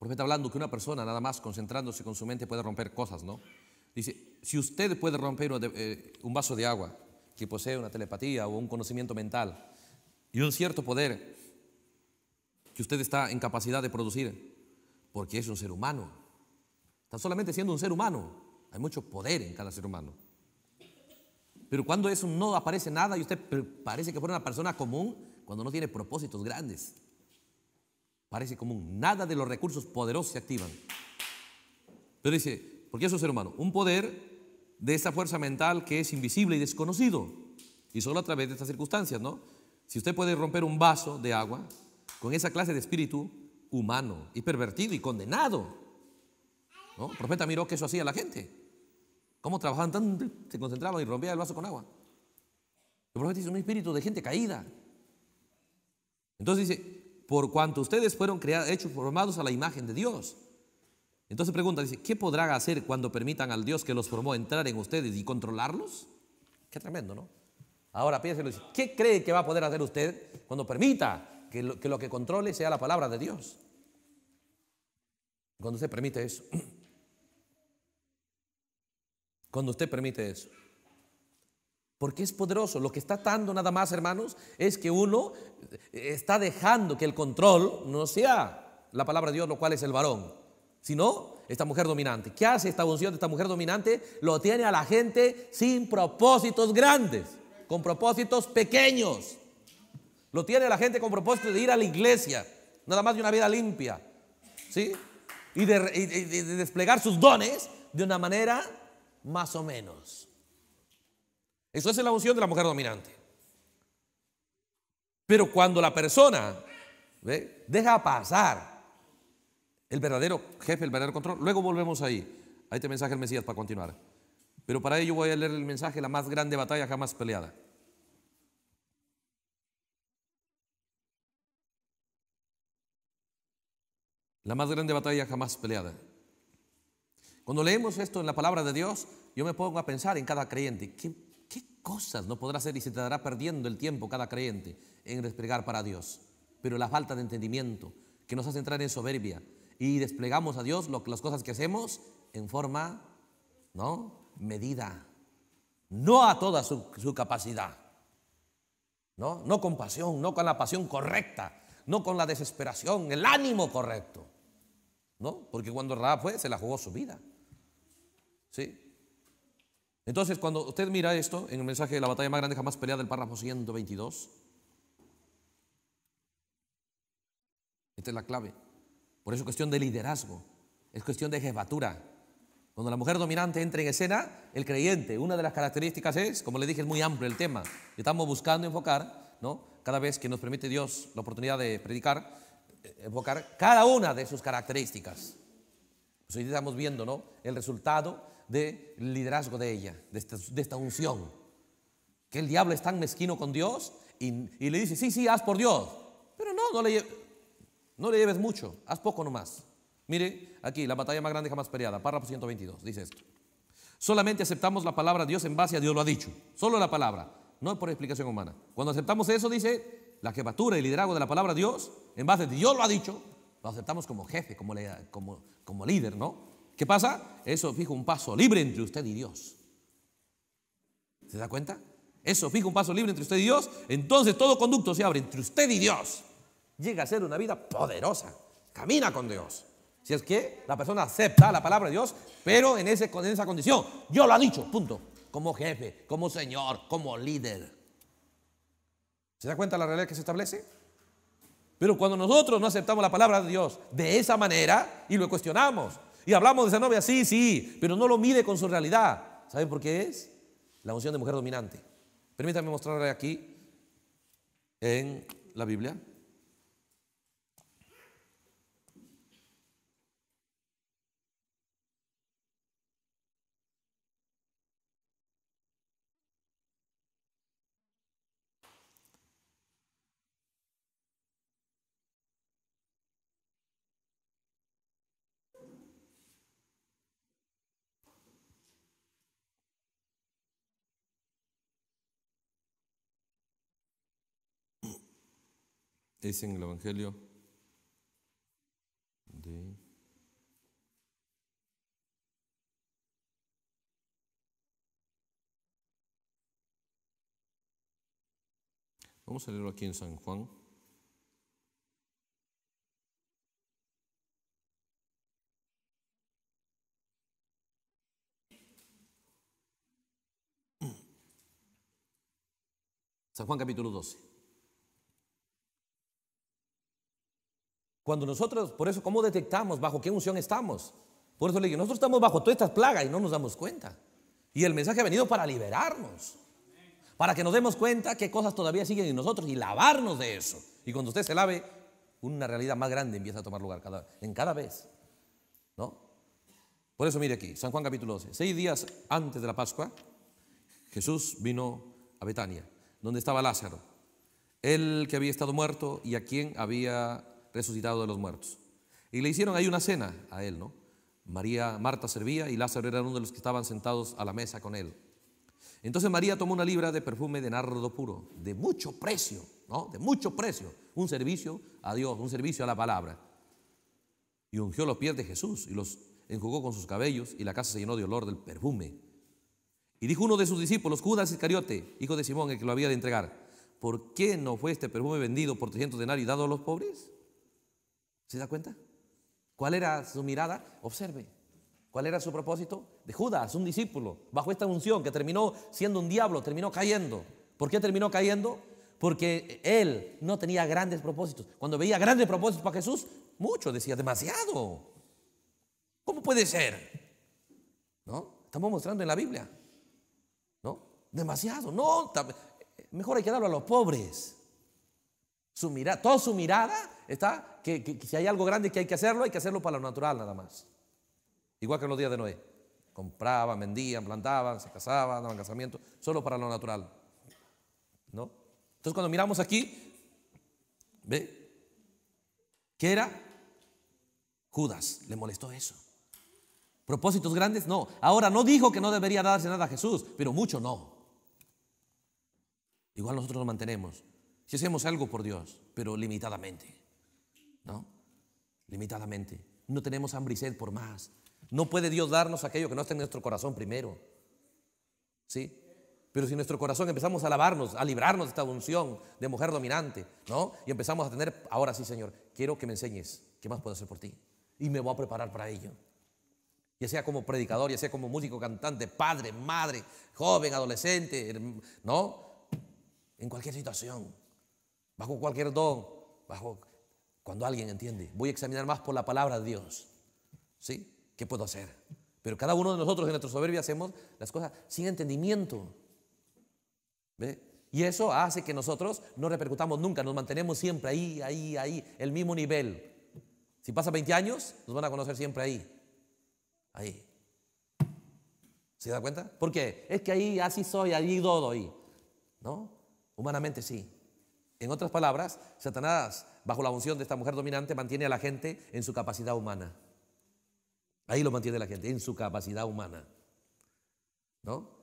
Porque está hablando que una persona nada más concentrándose con su mente puede romper cosas, ¿no? Dice, si usted puede romper eh, un vaso de agua que posee una telepatía o un conocimiento mental y un cierto poder que usted está en capacidad de producir, porque es un ser humano. está solamente siendo un ser humano, hay mucho poder en cada ser humano. Pero cuando eso no aparece nada y usted parece que fuera una persona común, cuando no tiene propósitos grandes. Parece común. Nada de los recursos poderosos se activan. Pero dice, porque eso es ser humano, un poder de esa fuerza mental que es invisible y desconocido. Y solo a través de estas circunstancias, ¿no? Si usted puede romper un vaso de agua con esa clase de espíritu humano y pervertido y condenado, ¿no? El profeta miró que eso hacía la gente. ¿Cómo trabajaban tan Se concentraban y rompían el vaso con agua. El profeta dice, un espíritu de gente caída. Entonces dice, por cuanto ustedes fueron creados, hechos formados a la imagen de Dios. Entonces pregunta, dice, ¿qué podrán hacer cuando permitan al Dios que los formó entrar en ustedes y controlarlos? Qué tremendo, ¿no? Ahora piénselo, ¿qué cree que va a poder hacer usted cuando permita que, lo que controle sea la palabra de Dios? Cuando usted permite eso. Cuando usted permite eso. Porque es poderoso. Lo que está dando nada más, hermanos, es que uno eh, está dejando que el control no sea la palabra de Dios, lo cual es el varón, sino esta mujer dominante. ¿Qué hace esta unción de esta mujer dominante? Lo tiene a la gente sin propósitos grandes, con propósitos pequeños. Lo tiene a la gente con propósito de ir a la iglesia, nada más de una vida limpia, ¿sí? Y de, y de desplegar sus dones de una manera más o menos. Eso es la unción de la mujer dominante. Pero cuando la persona deja pasar el verdadero jefe, el verdadero control, luego volvemos ahí. Ahí este mensaje el Mesías para continuar. Pero para ello voy a leer el mensaje, la más grande batalla jamás peleada. La más grande batalla jamás peleada. Cuando leemos esto en la palabra de Dios, yo me pongo a pensar en cada creyente. ¿Qué cosas no podrá hacer y se te perdiendo el tiempo cada creyente en desplegar para Dios? Pero la falta de entendimiento que nos hace entrar en soberbia y desplegamos a Dios lo, las cosas que hacemos en forma, ¿no? Medida, no a toda su, capacidad, ¿no? No con pasión, no con la pasión correcta, no con la desesperación, el ánimo correcto, ¿no? Porque cuando Raab fue, se la jugó su vida, ¿sí? Entonces, cuando usted mira esto en el mensaje de la batalla más grande jamás peleada del párrafo 122, esta es la clave. Por eso es cuestión de liderazgo, es cuestión de jefatura. Cuando la mujer dominante entra en escena, el creyente, una de las características es, como le dije, es muy amplio el tema. Estamos buscando enfocar, ¿no? Cada vez que nos permite Dios la oportunidad de predicar, eh, enfocar cada una de sus características. Pues estamos viendo, ¿no? El resultado de liderazgo de ella, de esta, unción. Que el diablo es tan mezquino con Dios y, le dice, sí, sí, haz por Dios. Pero no, no le, no le lleves mucho, haz poco nomás. Mire, aquí, la batalla más grande jamás peleada, párrafo 122, dice esto. Solamente aceptamos la palabra de Dios en base a Dios lo ha dicho. Solo la palabra, no por explicación humana. Cuando aceptamos eso, dice, la jefatura y liderazgo de la palabra de Dios, en base a Dios lo ha dicho, lo aceptamos como jefe, como, como líder, ¿no? ¿Qué pasa? Eso fija un paso libre entre usted y Dios. ¿Se da cuenta? Eso fija un paso libre entre usted y Dios. Entonces todo conducto se abre entre usted y Dios. Llega a ser una vida poderosa. Camina con Dios. Si es que la persona acepta la palabra de Dios, pero en, ese, esa condición, Yo lo ha dicho, punto. Como jefe, como señor, como líder. ¿Se da cuenta la realidad que se establece? Pero cuando nosotros no aceptamos la palabra de Dios de esa manera y lo cuestionamos, y hablamos de esa novia, sí, sí, pero no lo mide con su realidad. ¿Saben por qué es? La unción de mujer dominante. Permítanme mostrarle aquí en la Biblia. es en el Evangelio de... Vamos a leerlo aquí en San Juan. San Juan capítulo 12. Cuando nosotros, por eso, ¿cómo detectamos bajo qué unción estamos? Por eso le digo, nosotros estamos bajo todas estas plagas y no nos damos cuenta. Y el mensaje ha venido para liberarnos, para que nos demos cuenta qué cosas todavía siguen en nosotros y lavarnos de eso. Y cuando usted se lave, una realidad más grande empieza a tomar lugar en cada vez. ¿No? Por eso mire aquí, San Juan capítulo 12. Seis días antes de la Pascua, Jesús vino a Betania, donde estaba Lázaro, el que había estado muerto y a quien había resucitado de los muertos. Y le hicieron ahí una cena a él, ¿no? María, Marta servía y Lázaro era uno de los que estaban sentados a la mesa con él. Entonces María tomó una libra de perfume de nardo puro, de mucho precio, ¿no? De mucho precio. Un servicio a Dios, un servicio a la palabra. Y ungió los pies de Jesús y los enjugó con sus cabellos y la casa se llenó de olor del perfume. Y dijo uno de sus discípulos, Judas Iscariote, hijo de Simón, el que lo había de entregar, ¿por qué no fue este perfume vendido por 300 denarios y dado a los pobres? ¿Se da cuenta? ¿Cuál era su mirada? Observe. ¿Cuál era su propósito? De Judas, un discípulo, bajo esta unción que terminó siendo un diablo, terminó cayendo. ¿Por qué terminó cayendo? Porque él no tenía grandes propósitos. Cuando veía grandes propósitos para Jesús, mucho decía, demasiado. ¿Cómo puede ser? ¿No? Estamos mostrando en la Biblia. ¿No? Demasiado. No, mejor hay que darlo a los pobres mirada, toda su mirada está que, si hay algo grande que hay que hacerlo, hay que hacerlo para lo natural nada más. Igual que en los días de Noé. Compraban, vendían, plantaban, se casaban, daban casamiento, solo para lo natural. ¿No? Entonces cuando miramos aquí, ¿ve? ¿Qué era? Judas, le molestó eso. ¿Propósitos grandes? No. Ahora no dijo que no debería darse nada a Jesús, pero mucho no. Igual nosotros lo mantenemos. Si hacemos algo por Dios, pero limitadamente, ¿no? Limitadamente. No tenemos hambre y sed por más. No puede Dios darnos aquello que no está en nuestro corazón primero. ¿Sí? Pero si en nuestro corazón empezamos a lavarnos, a librarnos de esta unción de mujer dominante, ¿no? Y empezamos a tener, ahora sí, Señor, quiero que me enseñes qué más puedo hacer por ti. Y me voy a preparar para ello. Ya sea como predicador, ya sea como músico, cantante, padre, madre, joven, adolescente, ¿no? En cualquier situación bajo cualquier don, bajo cuando alguien entiende. Voy a examinar más por la palabra de Dios. ¿Sí? ¿Qué puedo hacer? Pero cada uno de nosotros en nuestra soberbia hacemos las cosas sin entendimiento. ¿Ve? Y eso hace que nosotros no repercutamos nunca, nos mantenemos siempre ahí, ahí, ahí, el mismo nivel. Si pasa 20 años, nos van a conocer siempre ahí. Ahí. ¿Se da cuenta? ¿Por qué? Es que ahí así soy, allí ahí ¿No? Humanamente sí. En otras palabras, Satanás, bajo la unción de esta mujer dominante, mantiene a la gente en su capacidad humana. Ahí lo mantiene la gente, en su capacidad humana. ¿No?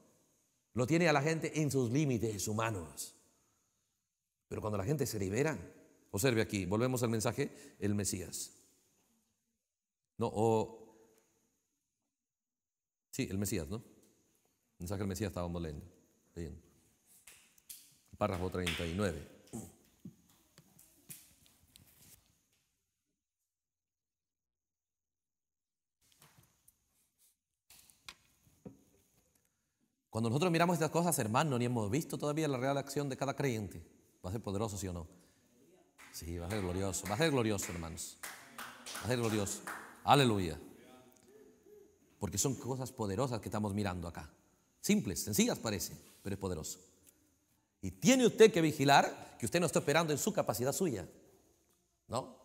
Lo tiene a la gente en sus límites humanos. Pero cuando la gente se libera, observe aquí, volvemos al mensaje, el Mesías. No, o. Sí, el Mesías, ¿no? El mensaje del Mesías estábamos leyendo. leyendo. Párrafo 39. Cuando nosotros miramos estas cosas, hermanos ni hemos visto todavía la real acción de cada creyente. ¿Va a ser poderoso, sí o no? Sí, va a ser glorioso. Va a ser glorioso, hermanos. Va a ser glorioso. Aleluya. Porque son cosas poderosas que estamos mirando acá. Simples, sencillas parece, pero es poderoso. Y tiene usted que vigilar que usted no está esperando en su capacidad suya. ¿No?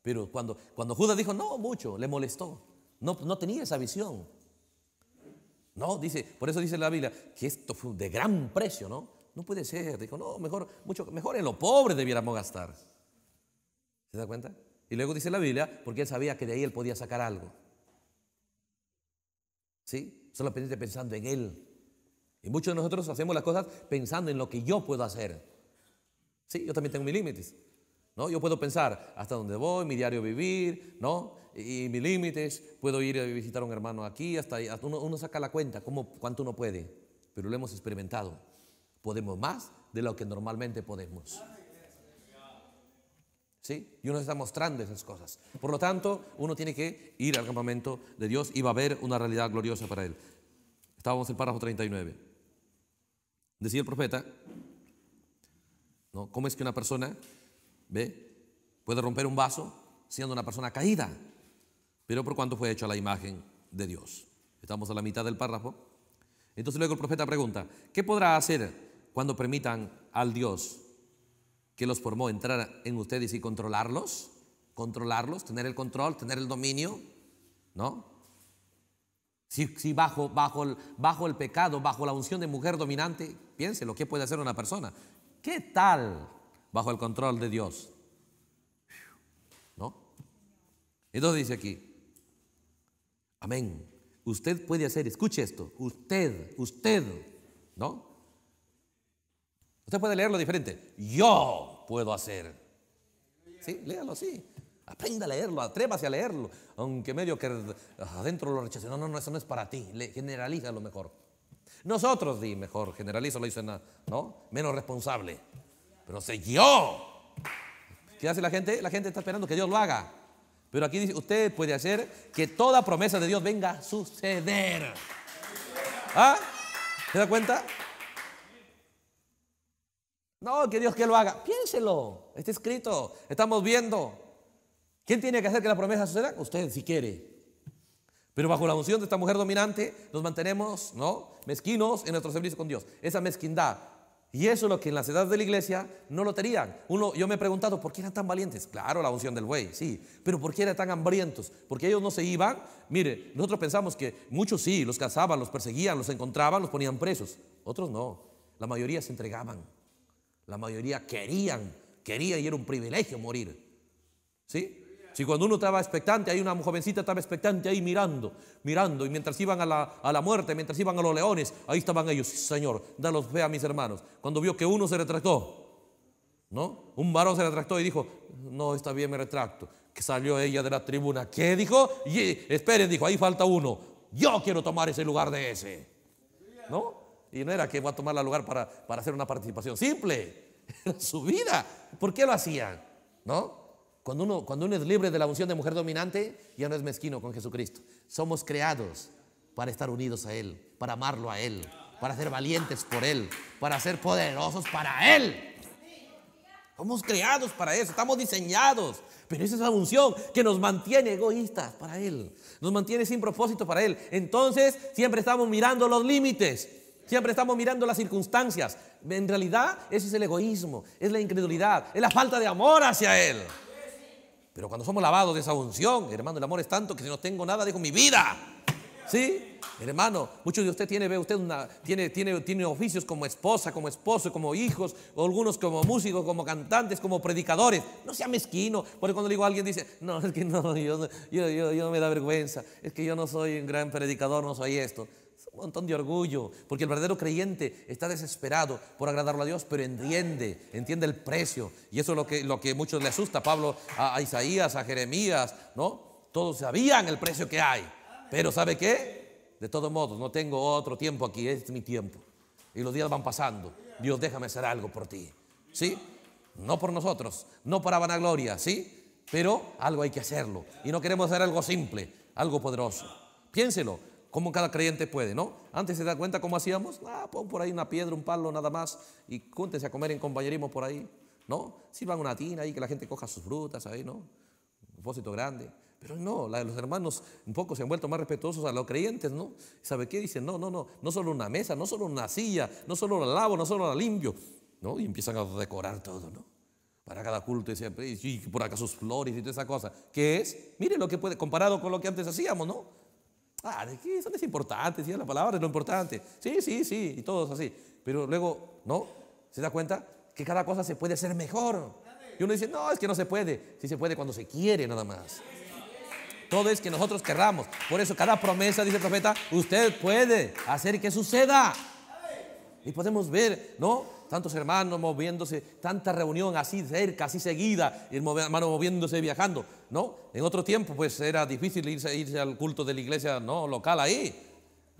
Pero cuando, cuando Judas dijo, no, mucho, le molestó. No, no tenía esa visión. No, dice, por eso dice la Biblia que esto fue de gran precio, ¿no? No puede ser. Dijo, no, mejor, mucho, mejor en lo pobre debiéramos gastar. ¿Se da cuenta? Y luego dice la Biblia, porque él sabía que de ahí él podía sacar algo. ¿Sí? Solo pensando en él. Y muchos de nosotros hacemos las cosas pensando en lo que yo puedo hacer. Sí, yo también tengo mis límites. ¿No? Yo puedo pensar hasta dónde voy, mi diario vivir, ¿no? y mis límites, puedo ir a visitar a un hermano aquí, hasta, ahí uno, saca la cuenta, cómo, cuánto uno puede, pero lo hemos experimentado. Podemos más de lo que normalmente podemos. ¿Sí? Y uno está mostrando esas cosas. Por lo tanto, uno tiene que ir al campamento de Dios y va a haber una realidad gloriosa para él. Estábamos en el párrafo 39. Decía el profeta, ¿no? ¿cómo es que una persona ve, puede romper un vaso siendo una persona caída? pero por cuanto fue hecho a la imagen de Dios. Estamos a la mitad del párrafo. Entonces luego el profeta pregunta, ¿qué podrá hacer cuando permitan al Dios que los formó entrar en ustedes y controlarlos? Controlarlos, tener el control, tener el dominio, ¿no? Si, bajo, bajo, el, bajo el pecado, bajo la unción de mujer dominante, piense lo que puede hacer una persona. ¿Qué tal bajo el control de Dios? ¿No? Entonces dice aquí, Amén. Usted puede hacer, escuche esto, usted, usted, ¿no? Usted puede leerlo diferente. Yo puedo hacer. Sí, léalo así. Aprenda a leerlo, atrévase a leerlo. Aunque medio que adentro lo rechace. No, no, no, eso no es para ti. generaliza lo mejor. Nosotros di mejor, Generalizo lo hizo nada, ¿no? Menos responsable. Pero sé yo. ¿Qué hace la gente? La gente está esperando que Dios lo haga. Pero aquí dice, usted puede hacer que toda promesa de Dios venga a suceder. ¿Ah? ¿Se da cuenta? No, que Dios que lo haga. Piénselo. Está escrito. Estamos viendo. ¿Quién tiene que hacer que la promesa suceda? Usted, si quiere. Pero bajo la unción de esta mujer dominante nos mantenemos, ¿no? Mezquinos en nuestro servicio con Dios. Esa mezquindad y eso es lo que en las edades de la iglesia no lo tenían. Uno, yo me he preguntado, ¿por qué eran tan valientes? Claro, la unción del buey, sí. Pero ¿por qué eran tan hambrientos? Porque ellos no se iban. Mire, nosotros pensamos que muchos sí, los cazaban, los perseguían, los encontraban, los ponían presos. Otros no. La mayoría se entregaban. La mayoría querían, querían y era un privilegio morir. ¿Sí? Y cuando uno estaba expectante, hay una jovencita estaba expectante ahí mirando, mirando, y mientras iban a la, muerte, mientras iban a los leones, ahí estaban ellos, Señor Señor, los fe a mis hermanos. Cuando vio que uno se retractó, ¿no? Un varón se retractó y dijo, no, está bien, me retracto. Que salió ella de la tribuna, ¿qué dijo? Y, esperen, dijo, ahí falta uno, yo quiero tomar ese lugar de ese, ¿no? Y no era que va a tomar El lugar para, para hacer una participación simple, era su vida. ¿Por qué lo hacían? ¿No? Cuando uno, cuando uno es libre de la unción de mujer dominante, ya no es mezquino con Jesucristo. Somos creados para estar unidos a Él, para amarlo a Él, para ser valientes por Él, para ser poderosos para Él. Somos creados para eso, estamos diseñados. Pero esa es la unción que nos mantiene egoístas para Él, nos mantiene sin propósito para Él. Entonces siempre estamos mirando los límites, siempre estamos mirando las circunstancias. En realidad ese es el egoísmo, es la incredulidad, es la falta de amor hacia Él. Pero cuando somos lavados de esa unción, hermano, el amor es tanto que si no tengo nada, dejo mi vida. ¿Sí? Hermano, muchos de ustedes tiene, ve usted tiene, tiene, tiene oficios como esposa, como esposo, como hijos, o algunos como músicos, como cantantes, como predicadores. No sea mezquino, porque cuando le digo a alguien dice, no, es que no, yo, yo, yo, me da vergüenza, es que yo no soy un gran predicador, no soy esto un montón de orgullo, porque el verdadero creyente está desesperado por agradarlo a Dios, pero entiende, entiende el precio. Y eso es lo que, lo que muchos le asusta, Pablo, a, a Isaías, a Jeremías, ¿no? Todos sabían el precio que hay, pero ¿sabe qué? De todos modos, no tengo otro tiempo aquí, es mi tiempo. Y los días van pasando. Dios, déjame hacer algo por ti. ¿Sí? No por nosotros, no para vanagloria, ¿sí? Pero algo hay que hacerlo. Y no queremos hacer algo simple, algo poderoso. Piénselo, como cada creyente puede, no? Antes se da cuenta cómo hacíamos, ah, pon por ahí una piedra, un palo, nada más, y cúntense a comer en compañerismo por ahí, ¿no? Sirvan una tina ahí, que la gente coja sus frutas ahí, ¿no? Un depósito grande. Pero no, los hermanos un poco se han vuelto más respetuosos a los creyentes, ¿no? ¿Sabe qué? Dicen, no, no, no, no solo una mesa, no solo una silla, no solo la lavo, no solo la limpio, ¿no? Y empiezan a decorar todo, ¿no? para cada culto y por acá sus flores y toda esa cosa. ¿Qué es? Mire lo que puede, comparado con lo que antes hacíamos, ¿no? Ah, ¿de qué? Son si ¿sí? la palabra es lo importante. Sí, sí, sí, y todos así. Pero luego, ¿no? ¿Se da cuenta? Que cada cosa se puede hacer mejor. Y uno dice, no, es que no se puede. Sí se puede cuando se quiere nada más. Todo es que nosotros querramos. Por eso cada promesa, dice el profeta, usted puede hacer que suceda. Y podemos ver, ¿no? Tantos hermanos moviéndose, tanta reunión así cerca, así seguida, y el hermano moviéndose, viajando. ¿no? En otro tiempo, pues era difícil irse, irse al culto de la iglesia ¿no? local ahí.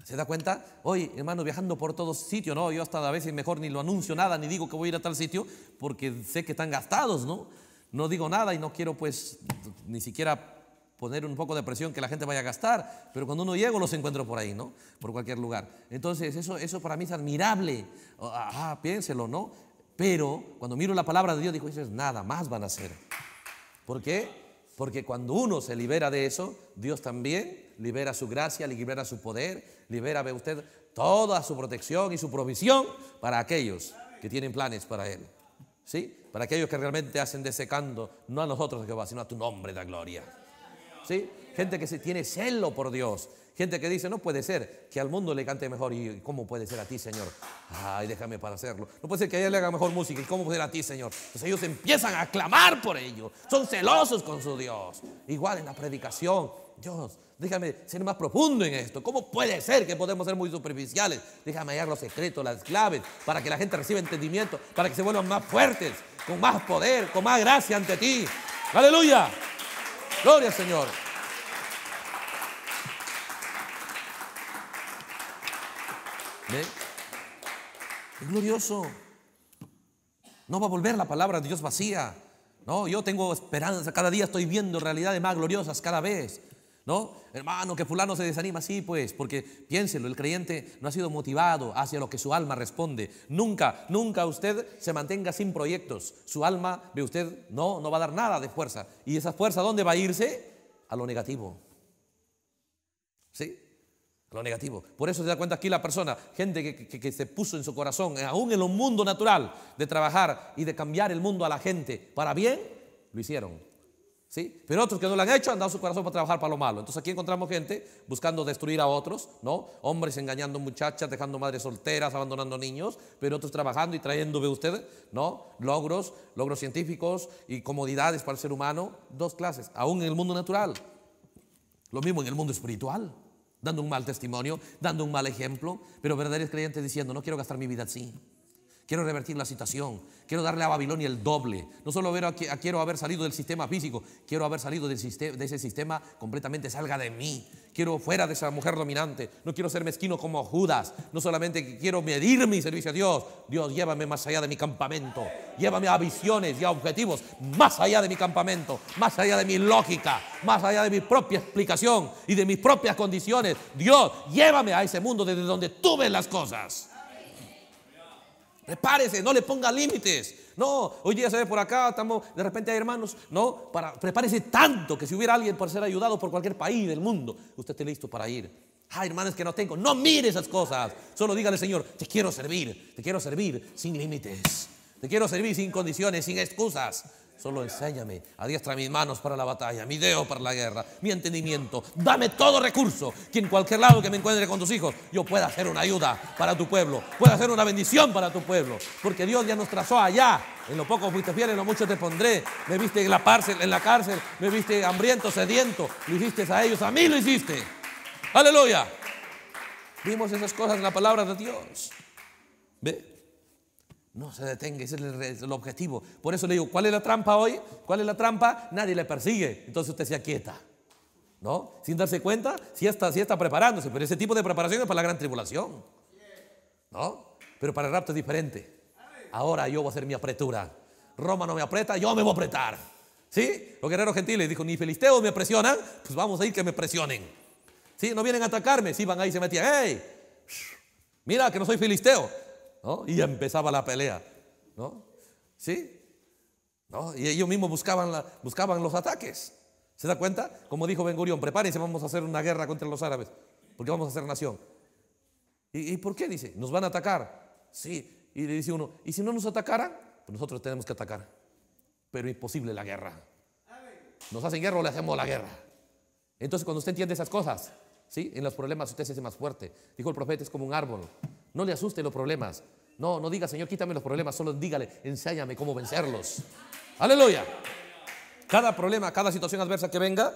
¿Se da cuenta? Hoy, hermano, viajando por todos sitios, ¿no? Yo hasta a veces mejor ni lo anuncio nada, ni digo que voy a ir a tal sitio, porque sé que están gastados, ¿no? No digo nada y no quiero, pues, ni siquiera poner un poco de presión que la gente vaya a gastar, pero cuando uno llega los encuentro por ahí, ¿no? Por cualquier lugar. Entonces, eso, eso para mí es admirable. Ah, ah, ah piénselo, ¿no? Pero cuando miro la palabra de Dios, dijo, eso nada, más van a ser, ¿Por qué? Porque cuando uno se libera de eso, Dios también libera su gracia, libera su poder, libera, ve usted, toda su protección y su provisión para aquellos que tienen planes para Él. ¿Sí? Para aquellos que realmente hacen desecando no a nosotros Jehová, sino a tu nombre la gloria. ¿Sí? Gente que se tiene celo por Dios, Gente que dice, no puede ser que al mundo le cante mejor. ¿Y cómo puede ser a ti, Señor? Ay, déjame para hacerlo. No puede ser que a ella le haga mejor música. ¿Y cómo puede ser a ti, Señor? Entonces ellos empiezan a clamar por ello. Son celosos con su Dios. Igual en la predicación. Dios, déjame ser más profundo en esto. ¿Cómo puede ser que podemos ser muy superficiales? Déjame hallar los secretos, las claves, para que la gente reciba entendimiento, para que se vuelvan más fuertes, con más poder, con más gracia ante ti. Aleluya. Gloria Señor. Es glorioso. No va a volver la palabra de Dios vacía. No, yo tengo esperanza. Cada día estoy viendo realidades más gloriosas cada vez. ¿No? Hermano, que fulano se desanima. así pues, porque piénselo, el creyente no ha sido motivado hacia lo que su alma responde. Nunca, nunca usted se mantenga sin proyectos. Su alma ve usted no, no va a dar nada de fuerza. ¿Y esa fuerza dónde va a irse? A lo negativo. ¿Sí? lo negativo. Por eso se da cuenta aquí la persona, gente que, se puso en su corazón, eh, aún en un mundo natural, de trabajar y de cambiar el mundo a la gente para bien, lo hicieron. ¿Sí? Pero otros que no lo han hecho han dado su corazón para trabajar para lo malo. Entonces aquí encontramos gente buscando destruir a otros, ¿no? Hombres engañando muchachas, dejando madres solteras, abandonando niños, pero otros trabajando y trayendo, ve usted, ¿no? Logros, logros científicos y comodidades para el ser humano. Dos clases, aún en el mundo natural. Lo mismo en el mundo espiritual dando un mal testimonio, dando un mal ejemplo, pero verdaderos creyentes diciendo, no quiero gastar mi vida así. Quiero revertir la situación. Quiero darle a Babilonia el doble. No solo quiero haber salido del sistema físico, quiero haber salido del de ese sistema completamente salga de mí. Quiero fuera de esa mujer dominante. No quiero ser mezquino como Judas. No solamente quiero medir mi servicio a Dios. Dios, llévame más allá de mi campamento. Llévame a visiones y a objetivos más allá de mi campamento, más allá de mi lógica, más allá de mi propia explicación y de mis propias condiciones. Dios, llévame a ese mundo desde donde tú ves las cosas. Prepárese, no le ponga límites. No, hoy día se ve por acá, estamos, de repente hay hermanos. No, para, prepárese tanto que si hubiera alguien para ser ayudado por cualquier país del mundo, usted esté listo para ir. ah hermanos, que no tengo. No mire esas cosas. Solo dígale, Señor, te quiero servir, te quiero servir sin límites. Te quiero servir sin condiciones, sin excusas. Solo enséñame, adiestra mis manos para la batalla, mi dedo para la guerra, mi entendimiento. Dame todo recurso que en cualquier lado que me encuentre con tus hijos, yo pueda hacer una ayuda para tu pueblo, pueda hacer una bendición para tu pueblo. Porque Dios ya nos trazó allá. En lo poco fuiste fiel, en lo mucho te pondré. Me viste en la cárcel, en la cárcel, me viste hambriento, sediento. Lo hiciste a ellos, a mí lo hiciste. Aleluya. Vimos esas cosas en la palabra de Dios. ¿Ve? No se detenga, ese es el, objetivo. Por eso le digo, ¿cuál es la trampa hoy? ¿Cuál es la trampa? Nadie le persigue. Entonces usted se quieta ¿No? Sin darse cuenta, si está, está preparándose, pero ese tipo de preparación es para la gran tribulación. ¿No? Pero para el rapto es diferente. Ahora yo voy a hacer mi apretura. Roma no me aprieta, yo me voy a apretar. ¿Sí? Los guerreros gentiles dijo, ni filisteos me presionan, pues vamos a ir que me presionen. ¿Sí? No vienen a atacarme, si van ahí se metían, ¡hey! Mira que no soy filisteo. Y empezaba la pelea, ¿no? ¿Sí? ¿No? Y ellos mismos buscaban, buscaban los ataques. ¿Se da cuenta? Como dijo Ben Gurión, prepárense, vamos a hacer una guerra contra los árabes, porque vamos a hacer nación. ¿Y, por qué? Dice, nos van a atacar. Sí, y le dice uno, ¿y si no nos atacaran? Pues nosotros tenemos que atacar. Pero imposible la guerra. Nos hacen guerra o le hacemos la guerra. Entonces, cuando usted entiende esas cosas, ¿sí? en los problemas usted se hace más fuerte. Dijo el profeta, es como un árbol. No le asuste los problemas. No, no diga, Señor, quítame los problemas, solo dígale, enséñame cómo vencerlos. Aleluya. Cada problema, cada situación adversa que venga,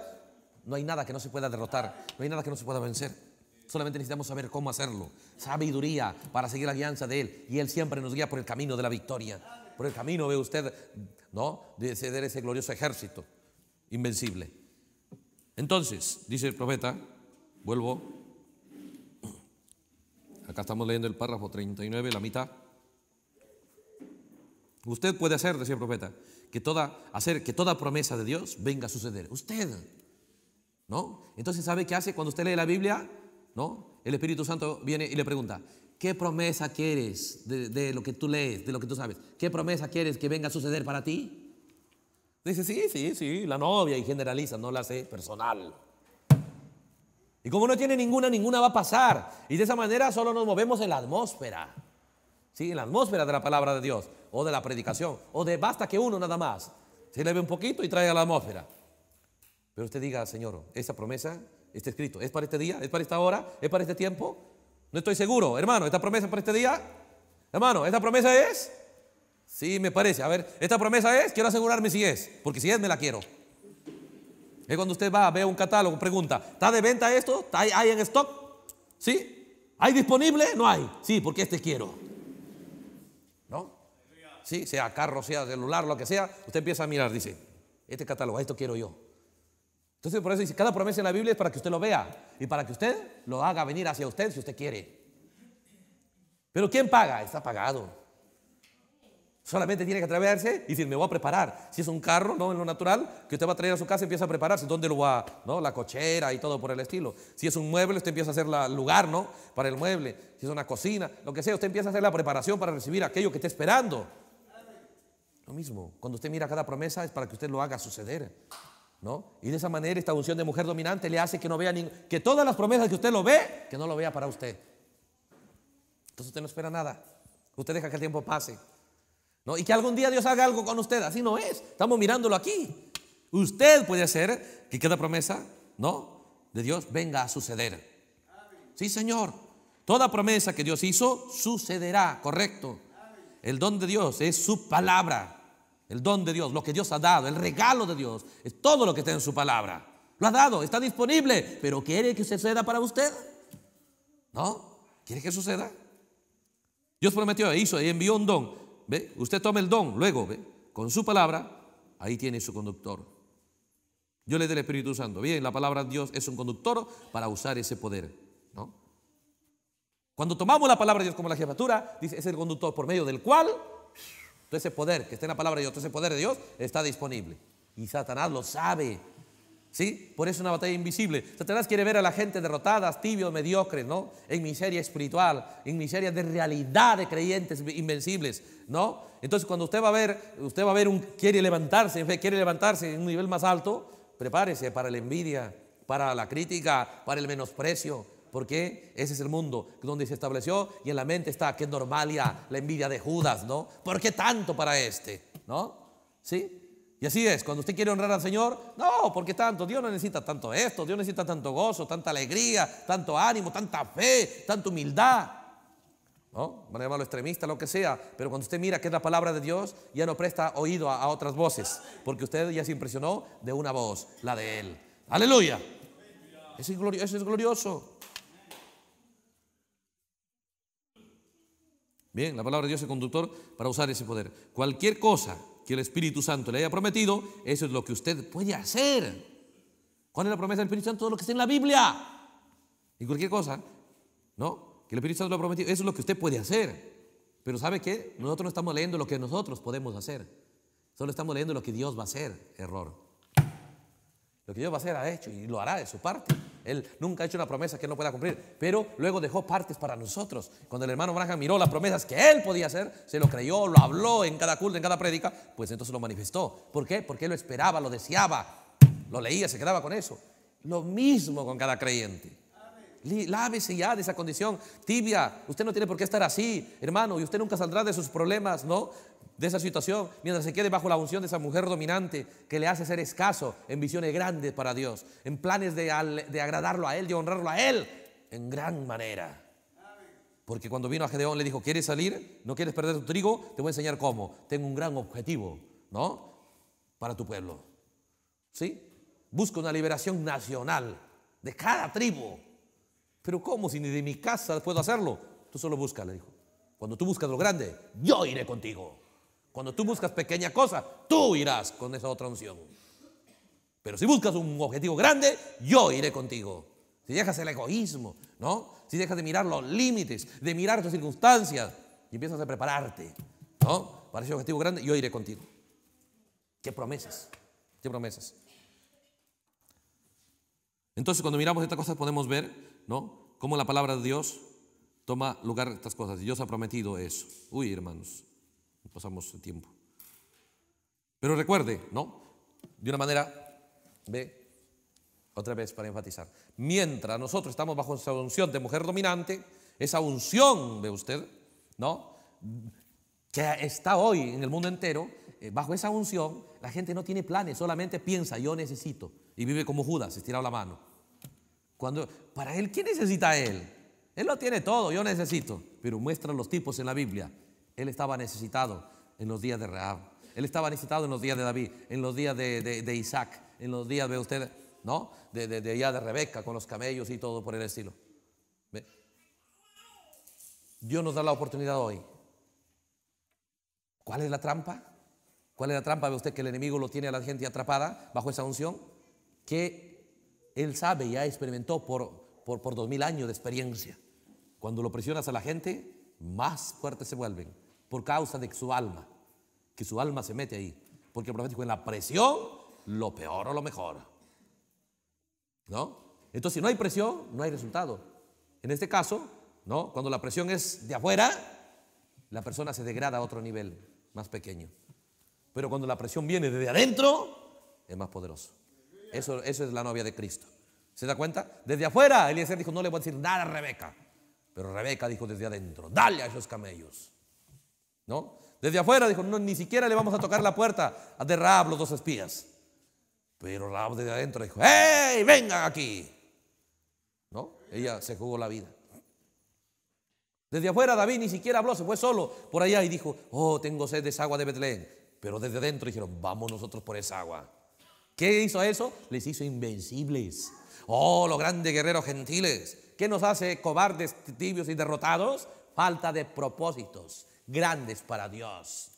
no hay nada que no se pueda derrotar, no hay nada que no se pueda vencer. Solamente necesitamos saber cómo hacerlo. Sabiduría para seguir la guianza de Él. Y Él siempre nos guía por el camino de la victoria. Por el camino, ve usted, ¿no? De ceder ese glorioso ejército invencible. Entonces, dice el profeta, vuelvo Acá estamos leyendo el párrafo 39, la mitad. Usted puede hacer, decía el profeta, que toda, hacer que toda promesa de Dios venga a suceder. Usted, ¿no? Entonces, ¿sabe qué hace cuando usted lee la Biblia? ¿No? El Espíritu Santo viene y le pregunta, ¿qué promesa quieres de, de lo que tú lees, de lo que tú sabes? ¿Qué promesa quieres que venga a suceder para ti? Dice, sí, sí, sí, la novia y generaliza, no la hace personal. Y como no tiene ninguna, ninguna va a pasar. Y de esa manera solo nos movemos en la atmósfera. ¿Sí? En la atmósfera de la palabra de Dios. O de la predicación. O de basta que uno nada más. Se le ve un poquito y trae a la atmósfera. Pero usted diga, Señor, esta promesa está escrito. ¿Es para este día? ¿Es para esta hora? ¿Es para este tiempo? No estoy seguro. Hermano, ¿esta promesa es para este día? Hermano, ¿esta promesa es? Sí, me parece. A ver, ¿esta promesa es? Quiero asegurarme si es. Porque si es, me la quiero. Es cuando usted va, ve un catálogo, pregunta, ¿está de venta esto? ¿Está, ¿Hay en stock? ¿Sí? ¿Hay disponible? No hay. Sí, porque este quiero. ¿No? Sí, sea carro, sea celular, lo que sea, usted empieza a mirar, dice, este catálogo, esto quiero yo. Entonces, por eso dice, cada promesa en la Biblia es para que usted lo vea y para que usted lo haga venir hacia usted si usted quiere. Pero ¿quién paga? Está pagado. Solamente tiene que atreverse y decir, me voy a preparar. Si es un carro, ¿no? En lo natural, que usted va a traer a su casa, empieza a prepararse. ¿Dónde lo va? ¿No? La cochera y todo por el estilo. Si es un mueble, usted empieza a hacer el lugar, ¿no? Para el mueble. Si es una cocina, lo que sea, usted empieza a hacer la preparación para recibir aquello que está esperando. Lo mismo, cuando usted mira cada promesa es para que usted lo haga suceder. ¿No? Y de esa manera esta unción de mujer dominante le hace que no vea ni, que todas las promesas que usted lo ve, que no lo vea para usted. Entonces usted no espera nada. Usted deja que el tiempo pase. ¿no? Y que algún día Dios haga algo con usted, así no es. Estamos mirándolo aquí. Usted puede hacer que cada promesa, ¿no? De Dios venga a suceder. Sí, Señor. Toda promesa que Dios hizo sucederá, correcto. El don de Dios es su palabra. El don de Dios, lo que Dios ha dado, el regalo de Dios, es todo lo que está en su palabra. Lo ha dado, está disponible, pero quiere que suceda para usted. ¿No? ¿Quiere que suceda? Dios prometió, e hizo y envió un don. ¿ve? Usted tome el don, luego, ¿ve? Con su palabra, ahí tiene su conductor. Yo le doy el Espíritu Santo. Bien, la palabra de Dios es un conductor para usar ese poder, ¿no? Cuando tomamos la palabra de Dios como la jefatura, dice, es el conductor por medio del cual todo ese poder que está en la palabra de Dios, todo ese poder de Dios está disponible. Y Satanás lo sabe ¿Sí? Por eso es una batalla invisible. Satanás quiere ver a la gente derrotada, tibio, mediocre, ¿no? En miseria espiritual, en miseria de realidad de creyentes invencibles, ¿no? Entonces, cuando usted va a ver, usted va a ver un quiere levantarse, quiere levantarse en un nivel más alto, prepárese para la envidia, para la crítica, para el menosprecio, porque ese es el mundo donde se estableció y en la mente está que normalia la envidia de Judas, ¿no? ¿Por qué tanto para este? ¿No? ¿Sí? Y así es, cuando usted quiere honrar al Señor, no, porque tanto, Dios no necesita tanto esto, Dios necesita tanto gozo, tanta alegría, tanto ánimo, tanta fe, tanta humildad. ¿No? Van a llamarlo extremista, lo que sea, pero cuando usted mira que es la palabra de Dios, ya no presta oído a, otras voces, porque usted ya se impresionó de una voz, la de Él. Aleluya. es glorioso. Eso es glorioso. Bien, la palabra de Dios es conductor para usar ese poder. Cualquier cosa que el Espíritu Santo le haya prometido, eso es lo que usted puede hacer. ¿Cuál es la promesa del Espíritu Santo? Todo lo que está en la Biblia. Y cualquier cosa, ¿no? Que el Espíritu Santo lo ha prometido. Eso es lo que usted puede hacer. Pero ¿sabe qué? Nosotros no estamos leyendo lo que nosotros podemos hacer. Solo estamos leyendo lo que Dios va a hacer. Error. Lo que Dios va a hacer ha hecho y lo hará de su parte. Él nunca ha hecho una promesa que no pueda cumplir, pero luego dejó partes para nosotros. Cuando el hermano Branham miró las promesas que él podía hacer, se lo creyó, lo habló en cada culto, en cada prédica, pues entonces lo manifestó. ¿Por qué? Porque él lo esperaba, lo deseaba, lo leía, se quedaba con eso. Lo mismo con cada creyente. Lávese ya de esa condición tibia. Usted no tiene por qué estar así, hermano, y usted nunca saldrá de sus problemas, ¿no? de esa situación, mientras se quede bajo la unción de esa mujer dominante que le hace ser escaso en visiones grandes para Dios, en planes de, agradarlo a Él, de honrarlo a Él, en gran manera. Porque cuando vino a Gedeón le dijo, ¿quieres salir? ¿No quieres perder tu trigo? Te voy a enseñar cómo. Tengo un gran objetivo, ¿no? Para tu pueblo. ¿Sí? Busco una liberación nacional de cada tribu. Pero ¿cómo? Si ni de mi casa puedo hacerlo. Tú solo busca, le dijo. Cuando tú buscas lo grande, yo iré contigo. Cuando tú buscas pequeña cosa, tú irás con esa otra unción. Pero si buscas un objetivo grande, yo iré contigo. Si dejas el egoísmo, ¿no? Si dejas de mirar los límites, de mirar las circunstancias y empiezas a prepararte, ¿no? Para ese objetivo grande, yo iré contigo. ¿Qué promesas? ¿Qué promesas? Entonces, cuando miramos estas cosas, podemos ver, ¿no? Cómo la palabra de Dios toma lugar a estas cosas. Dios ha prometido eso. Uy, hermanos pasamos el tiempo. Pero recuerde, ¿no? De una manera, ve, otra vez para enfatizar. Mientras nosotros estamos bajo esa unción de mujer dominante, esa unción, ve usted, ¿no? Que está hoy en el mundo entero, eh, bajo esa unción, la gente no tiene planes, solamente piensa, yo necesito. Y vive como Judas, estirado la mano. Cuando, para él, ¿qué necesita él? Él lo tiene todo, yo necesito. Pero muestra los tipos en la Biblia él estaba necesitado en los días de Reab Él estaba necesitado en los días de David, en los días de, Isaac, en los días, ve usted, ¿no? De, de, de, de Rebeca con los camellos y todo por el estilo. Dios nos da la oportunidad hoy. ¿Cuál es la trampa? ¿Cuál es la trampa? ¿Ve usted que el enemigo lo tiene a la gente atrapada bajo esa unción? Que él sabe, ya experimentó por, por, por mil años de experiencia. Cuando lo presionas a la gente, más fuertes se vuelven por causa de su alma, que su alma se mete ahí. Porque el profeta dijo, en la presión, lo peor o lo mejor. ¿No? Entonces, si no hay presión, no hay resultado. En este caso, ¿no? Cuando la presión es de afuera, la persona se degrada a otro nivel más pequeño. Pero cuando la presión viene desde adentro, es más poderoso. Eso, eso es la novia de Cristo. ¿Se da cuenta? Desde afuera, Elías dijo, no le voy a decir nada a Rebeca. Pero Rebeca dijo desde adentro, dale a esos camellos. ¿No? Desde afuera dijo, no, ni siquiera le vamos a tocar la puerta a de los dos espías. Pero Raab desde adentro dijo, ¡hey, vengan aquí! ¿No? Ella se jugó la vida. Desde afuera David ni siquiera habló, se fue solo por allá y dijo, oh, tengo sed de esa agua de Betlén. Pero desde adentro dijeron, vamos nosotros por esa agua. ¿Qué hizo eso? Les hizo invencibles. Oh, los grandes guerreros gentiles. ¿Qué nos hace cobardes, tibios y derrotados? Falta de propósitos grandes para Dios.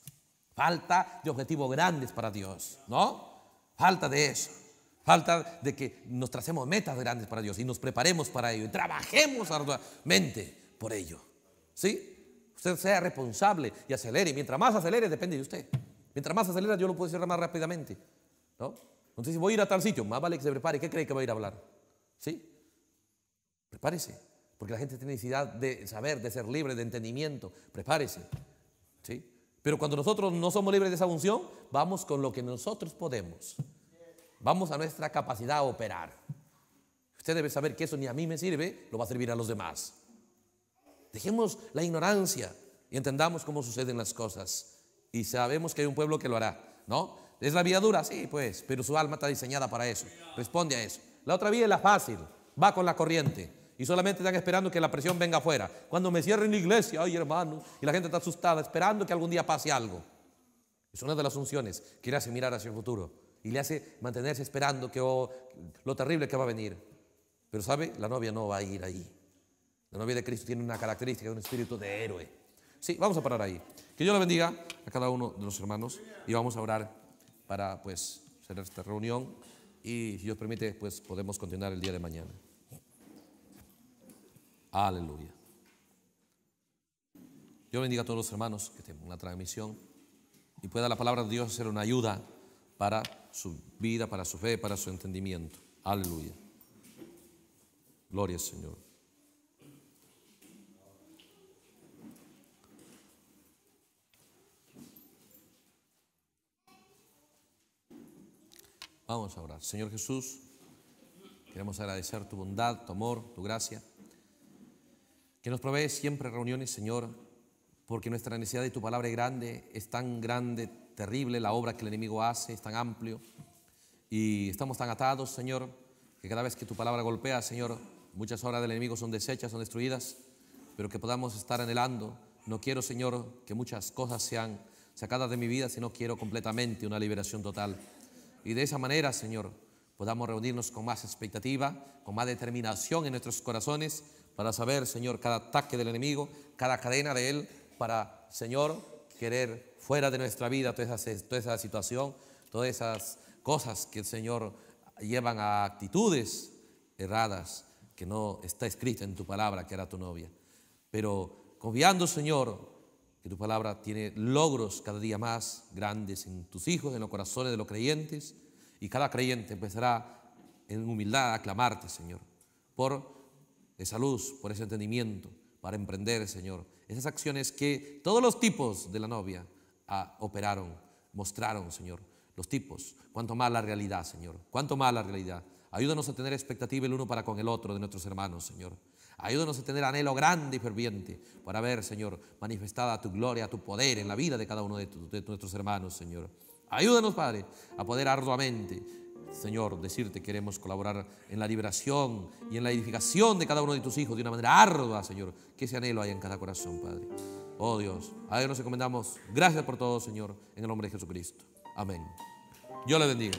Falta de objetivos grandes para Dios, ¿no? Falta de eso. Falta de que nos tracemos metas grandes para Dios y nos preparemos para ello y trabajemos arduamente por ello. ¿Sí? Usted sea responsable y acelere. Mientras más acelere, depende de usted. Mientras más acelera, yo lo puedo cerrar más rápidamente. ¿No? Entonces, si voy a ir a tal sitio, más vale que se prepare. ¿Qué cree que va a ir a hablar? ¿Sí? Prepárese porque la gente tiene necesidad de saber, de ser libre, de entendimiento. Prepárese. ¿sí? Pero cuando nosotros no somos libres de esa unción, vamos con lo que nosotros podemos. Vamos a nuestra capacidad a operar. Usted debe saber que eso ni a mí me sirve, lo va a servir a los demás. Dejemos la ignorancia y entendamos cómo suceden las cosas. Y sabemos que hay un pueblo que lo hará, ¿no? ¿Es la vida dura? Sí, pues, pero su alma está diseñada para eso. Responde a eso. La otra vía es la fácil, va con la corriente y solamente están esperando que la presión venga afuera. Cuando me cierren la iglesia, ay hermano, y la gente está asustada, esperando que algún día pase algo. Es una de las funciones que le hace mirar hacia el futuro y le hace mantenerse esperando que oh, lo terrible que va a venir. Pero sabe, la novia no va a ir ahí. La novia de Cristo tiene una característica, un espíritu de héroe. Sí, vamos a parar ahí. Que Dios le bendiga a cada uno de los hermanos y vamos a orar para pues hacer esta reunión y si Dios permite pues podemos continuar el día de mañana. Aleluya. Yo bendiga a todos los hermanos que tengan una transmisión y pueda la palabra de Dios ser una ayuda para su vida, para su fe, para su entendimiento. Aleluya. Gloria al Señor. Vamos a orar. Señor Jesús, queremos agradecer tu bondad, tu amor, tu gracia que nos provee siempre reuniones, Señor, porque nuestra necesidad de tu palabra es grande, es tan grande, terrible la obra que el enemigo hace, es tan amplio, y estamos tan atados, Señor, que cada vez que tu palabra golpea, Señor, muchas obras del enemigo son desechas, son destruidas, pero que podamos estar anhelando. No quiero, Señor, que muchas cosas sean sacadas de mi vida, sino quiero completamente una liberación total. Y de esa manera, Señor, podamos reunirnos con más expectativa, con más determinación en nuestros corazones para saber, Señor, cada ataque del enemigo, cada cadena de él, para, Señor, querer fuera de nuestra vida toda esa, situación, todas esas cosas que el Señor llevan a actitudes erradas que no está escrita en tu palabra, que era tu novia. Pero confiando, Señor, que tu palabra tiene logros cada día más grandes en tus hijos, en los corazones de los creyentes, y cada creyente empezará en humildad a aclamarte, Señor, por esa luz, por ese entendimiento, para emprender, Señor. Esas acciones que todos los tipos de la novia ah, operaron, mostraron, Señor. Los tipos. Cuanto más la realidad, Señor. Cuanto más la realidad. Ayúdanos a tener expectativa el uno para con el otro de nuestros hermanos, Señor. Ayúdanos a tener anhelo grande y ferviente para ver, Señor, manifestada tu gloria, tu poder en la vida de cada uno de nuestros hermanos, Señor. Ayúdanos, Padre, a poder arduamente Señor, decirte queremos colaborar en la liberación y en la edificación de cada uno de tus hijos de una manera ardua, Señor. Que ese anhelo haya en cada corazón, Padre. Oh Dios, a Dios nos encomendamos. Gracias por todo, Señor, en el nombre de Jesucristo. Amén. Yo le bendiga.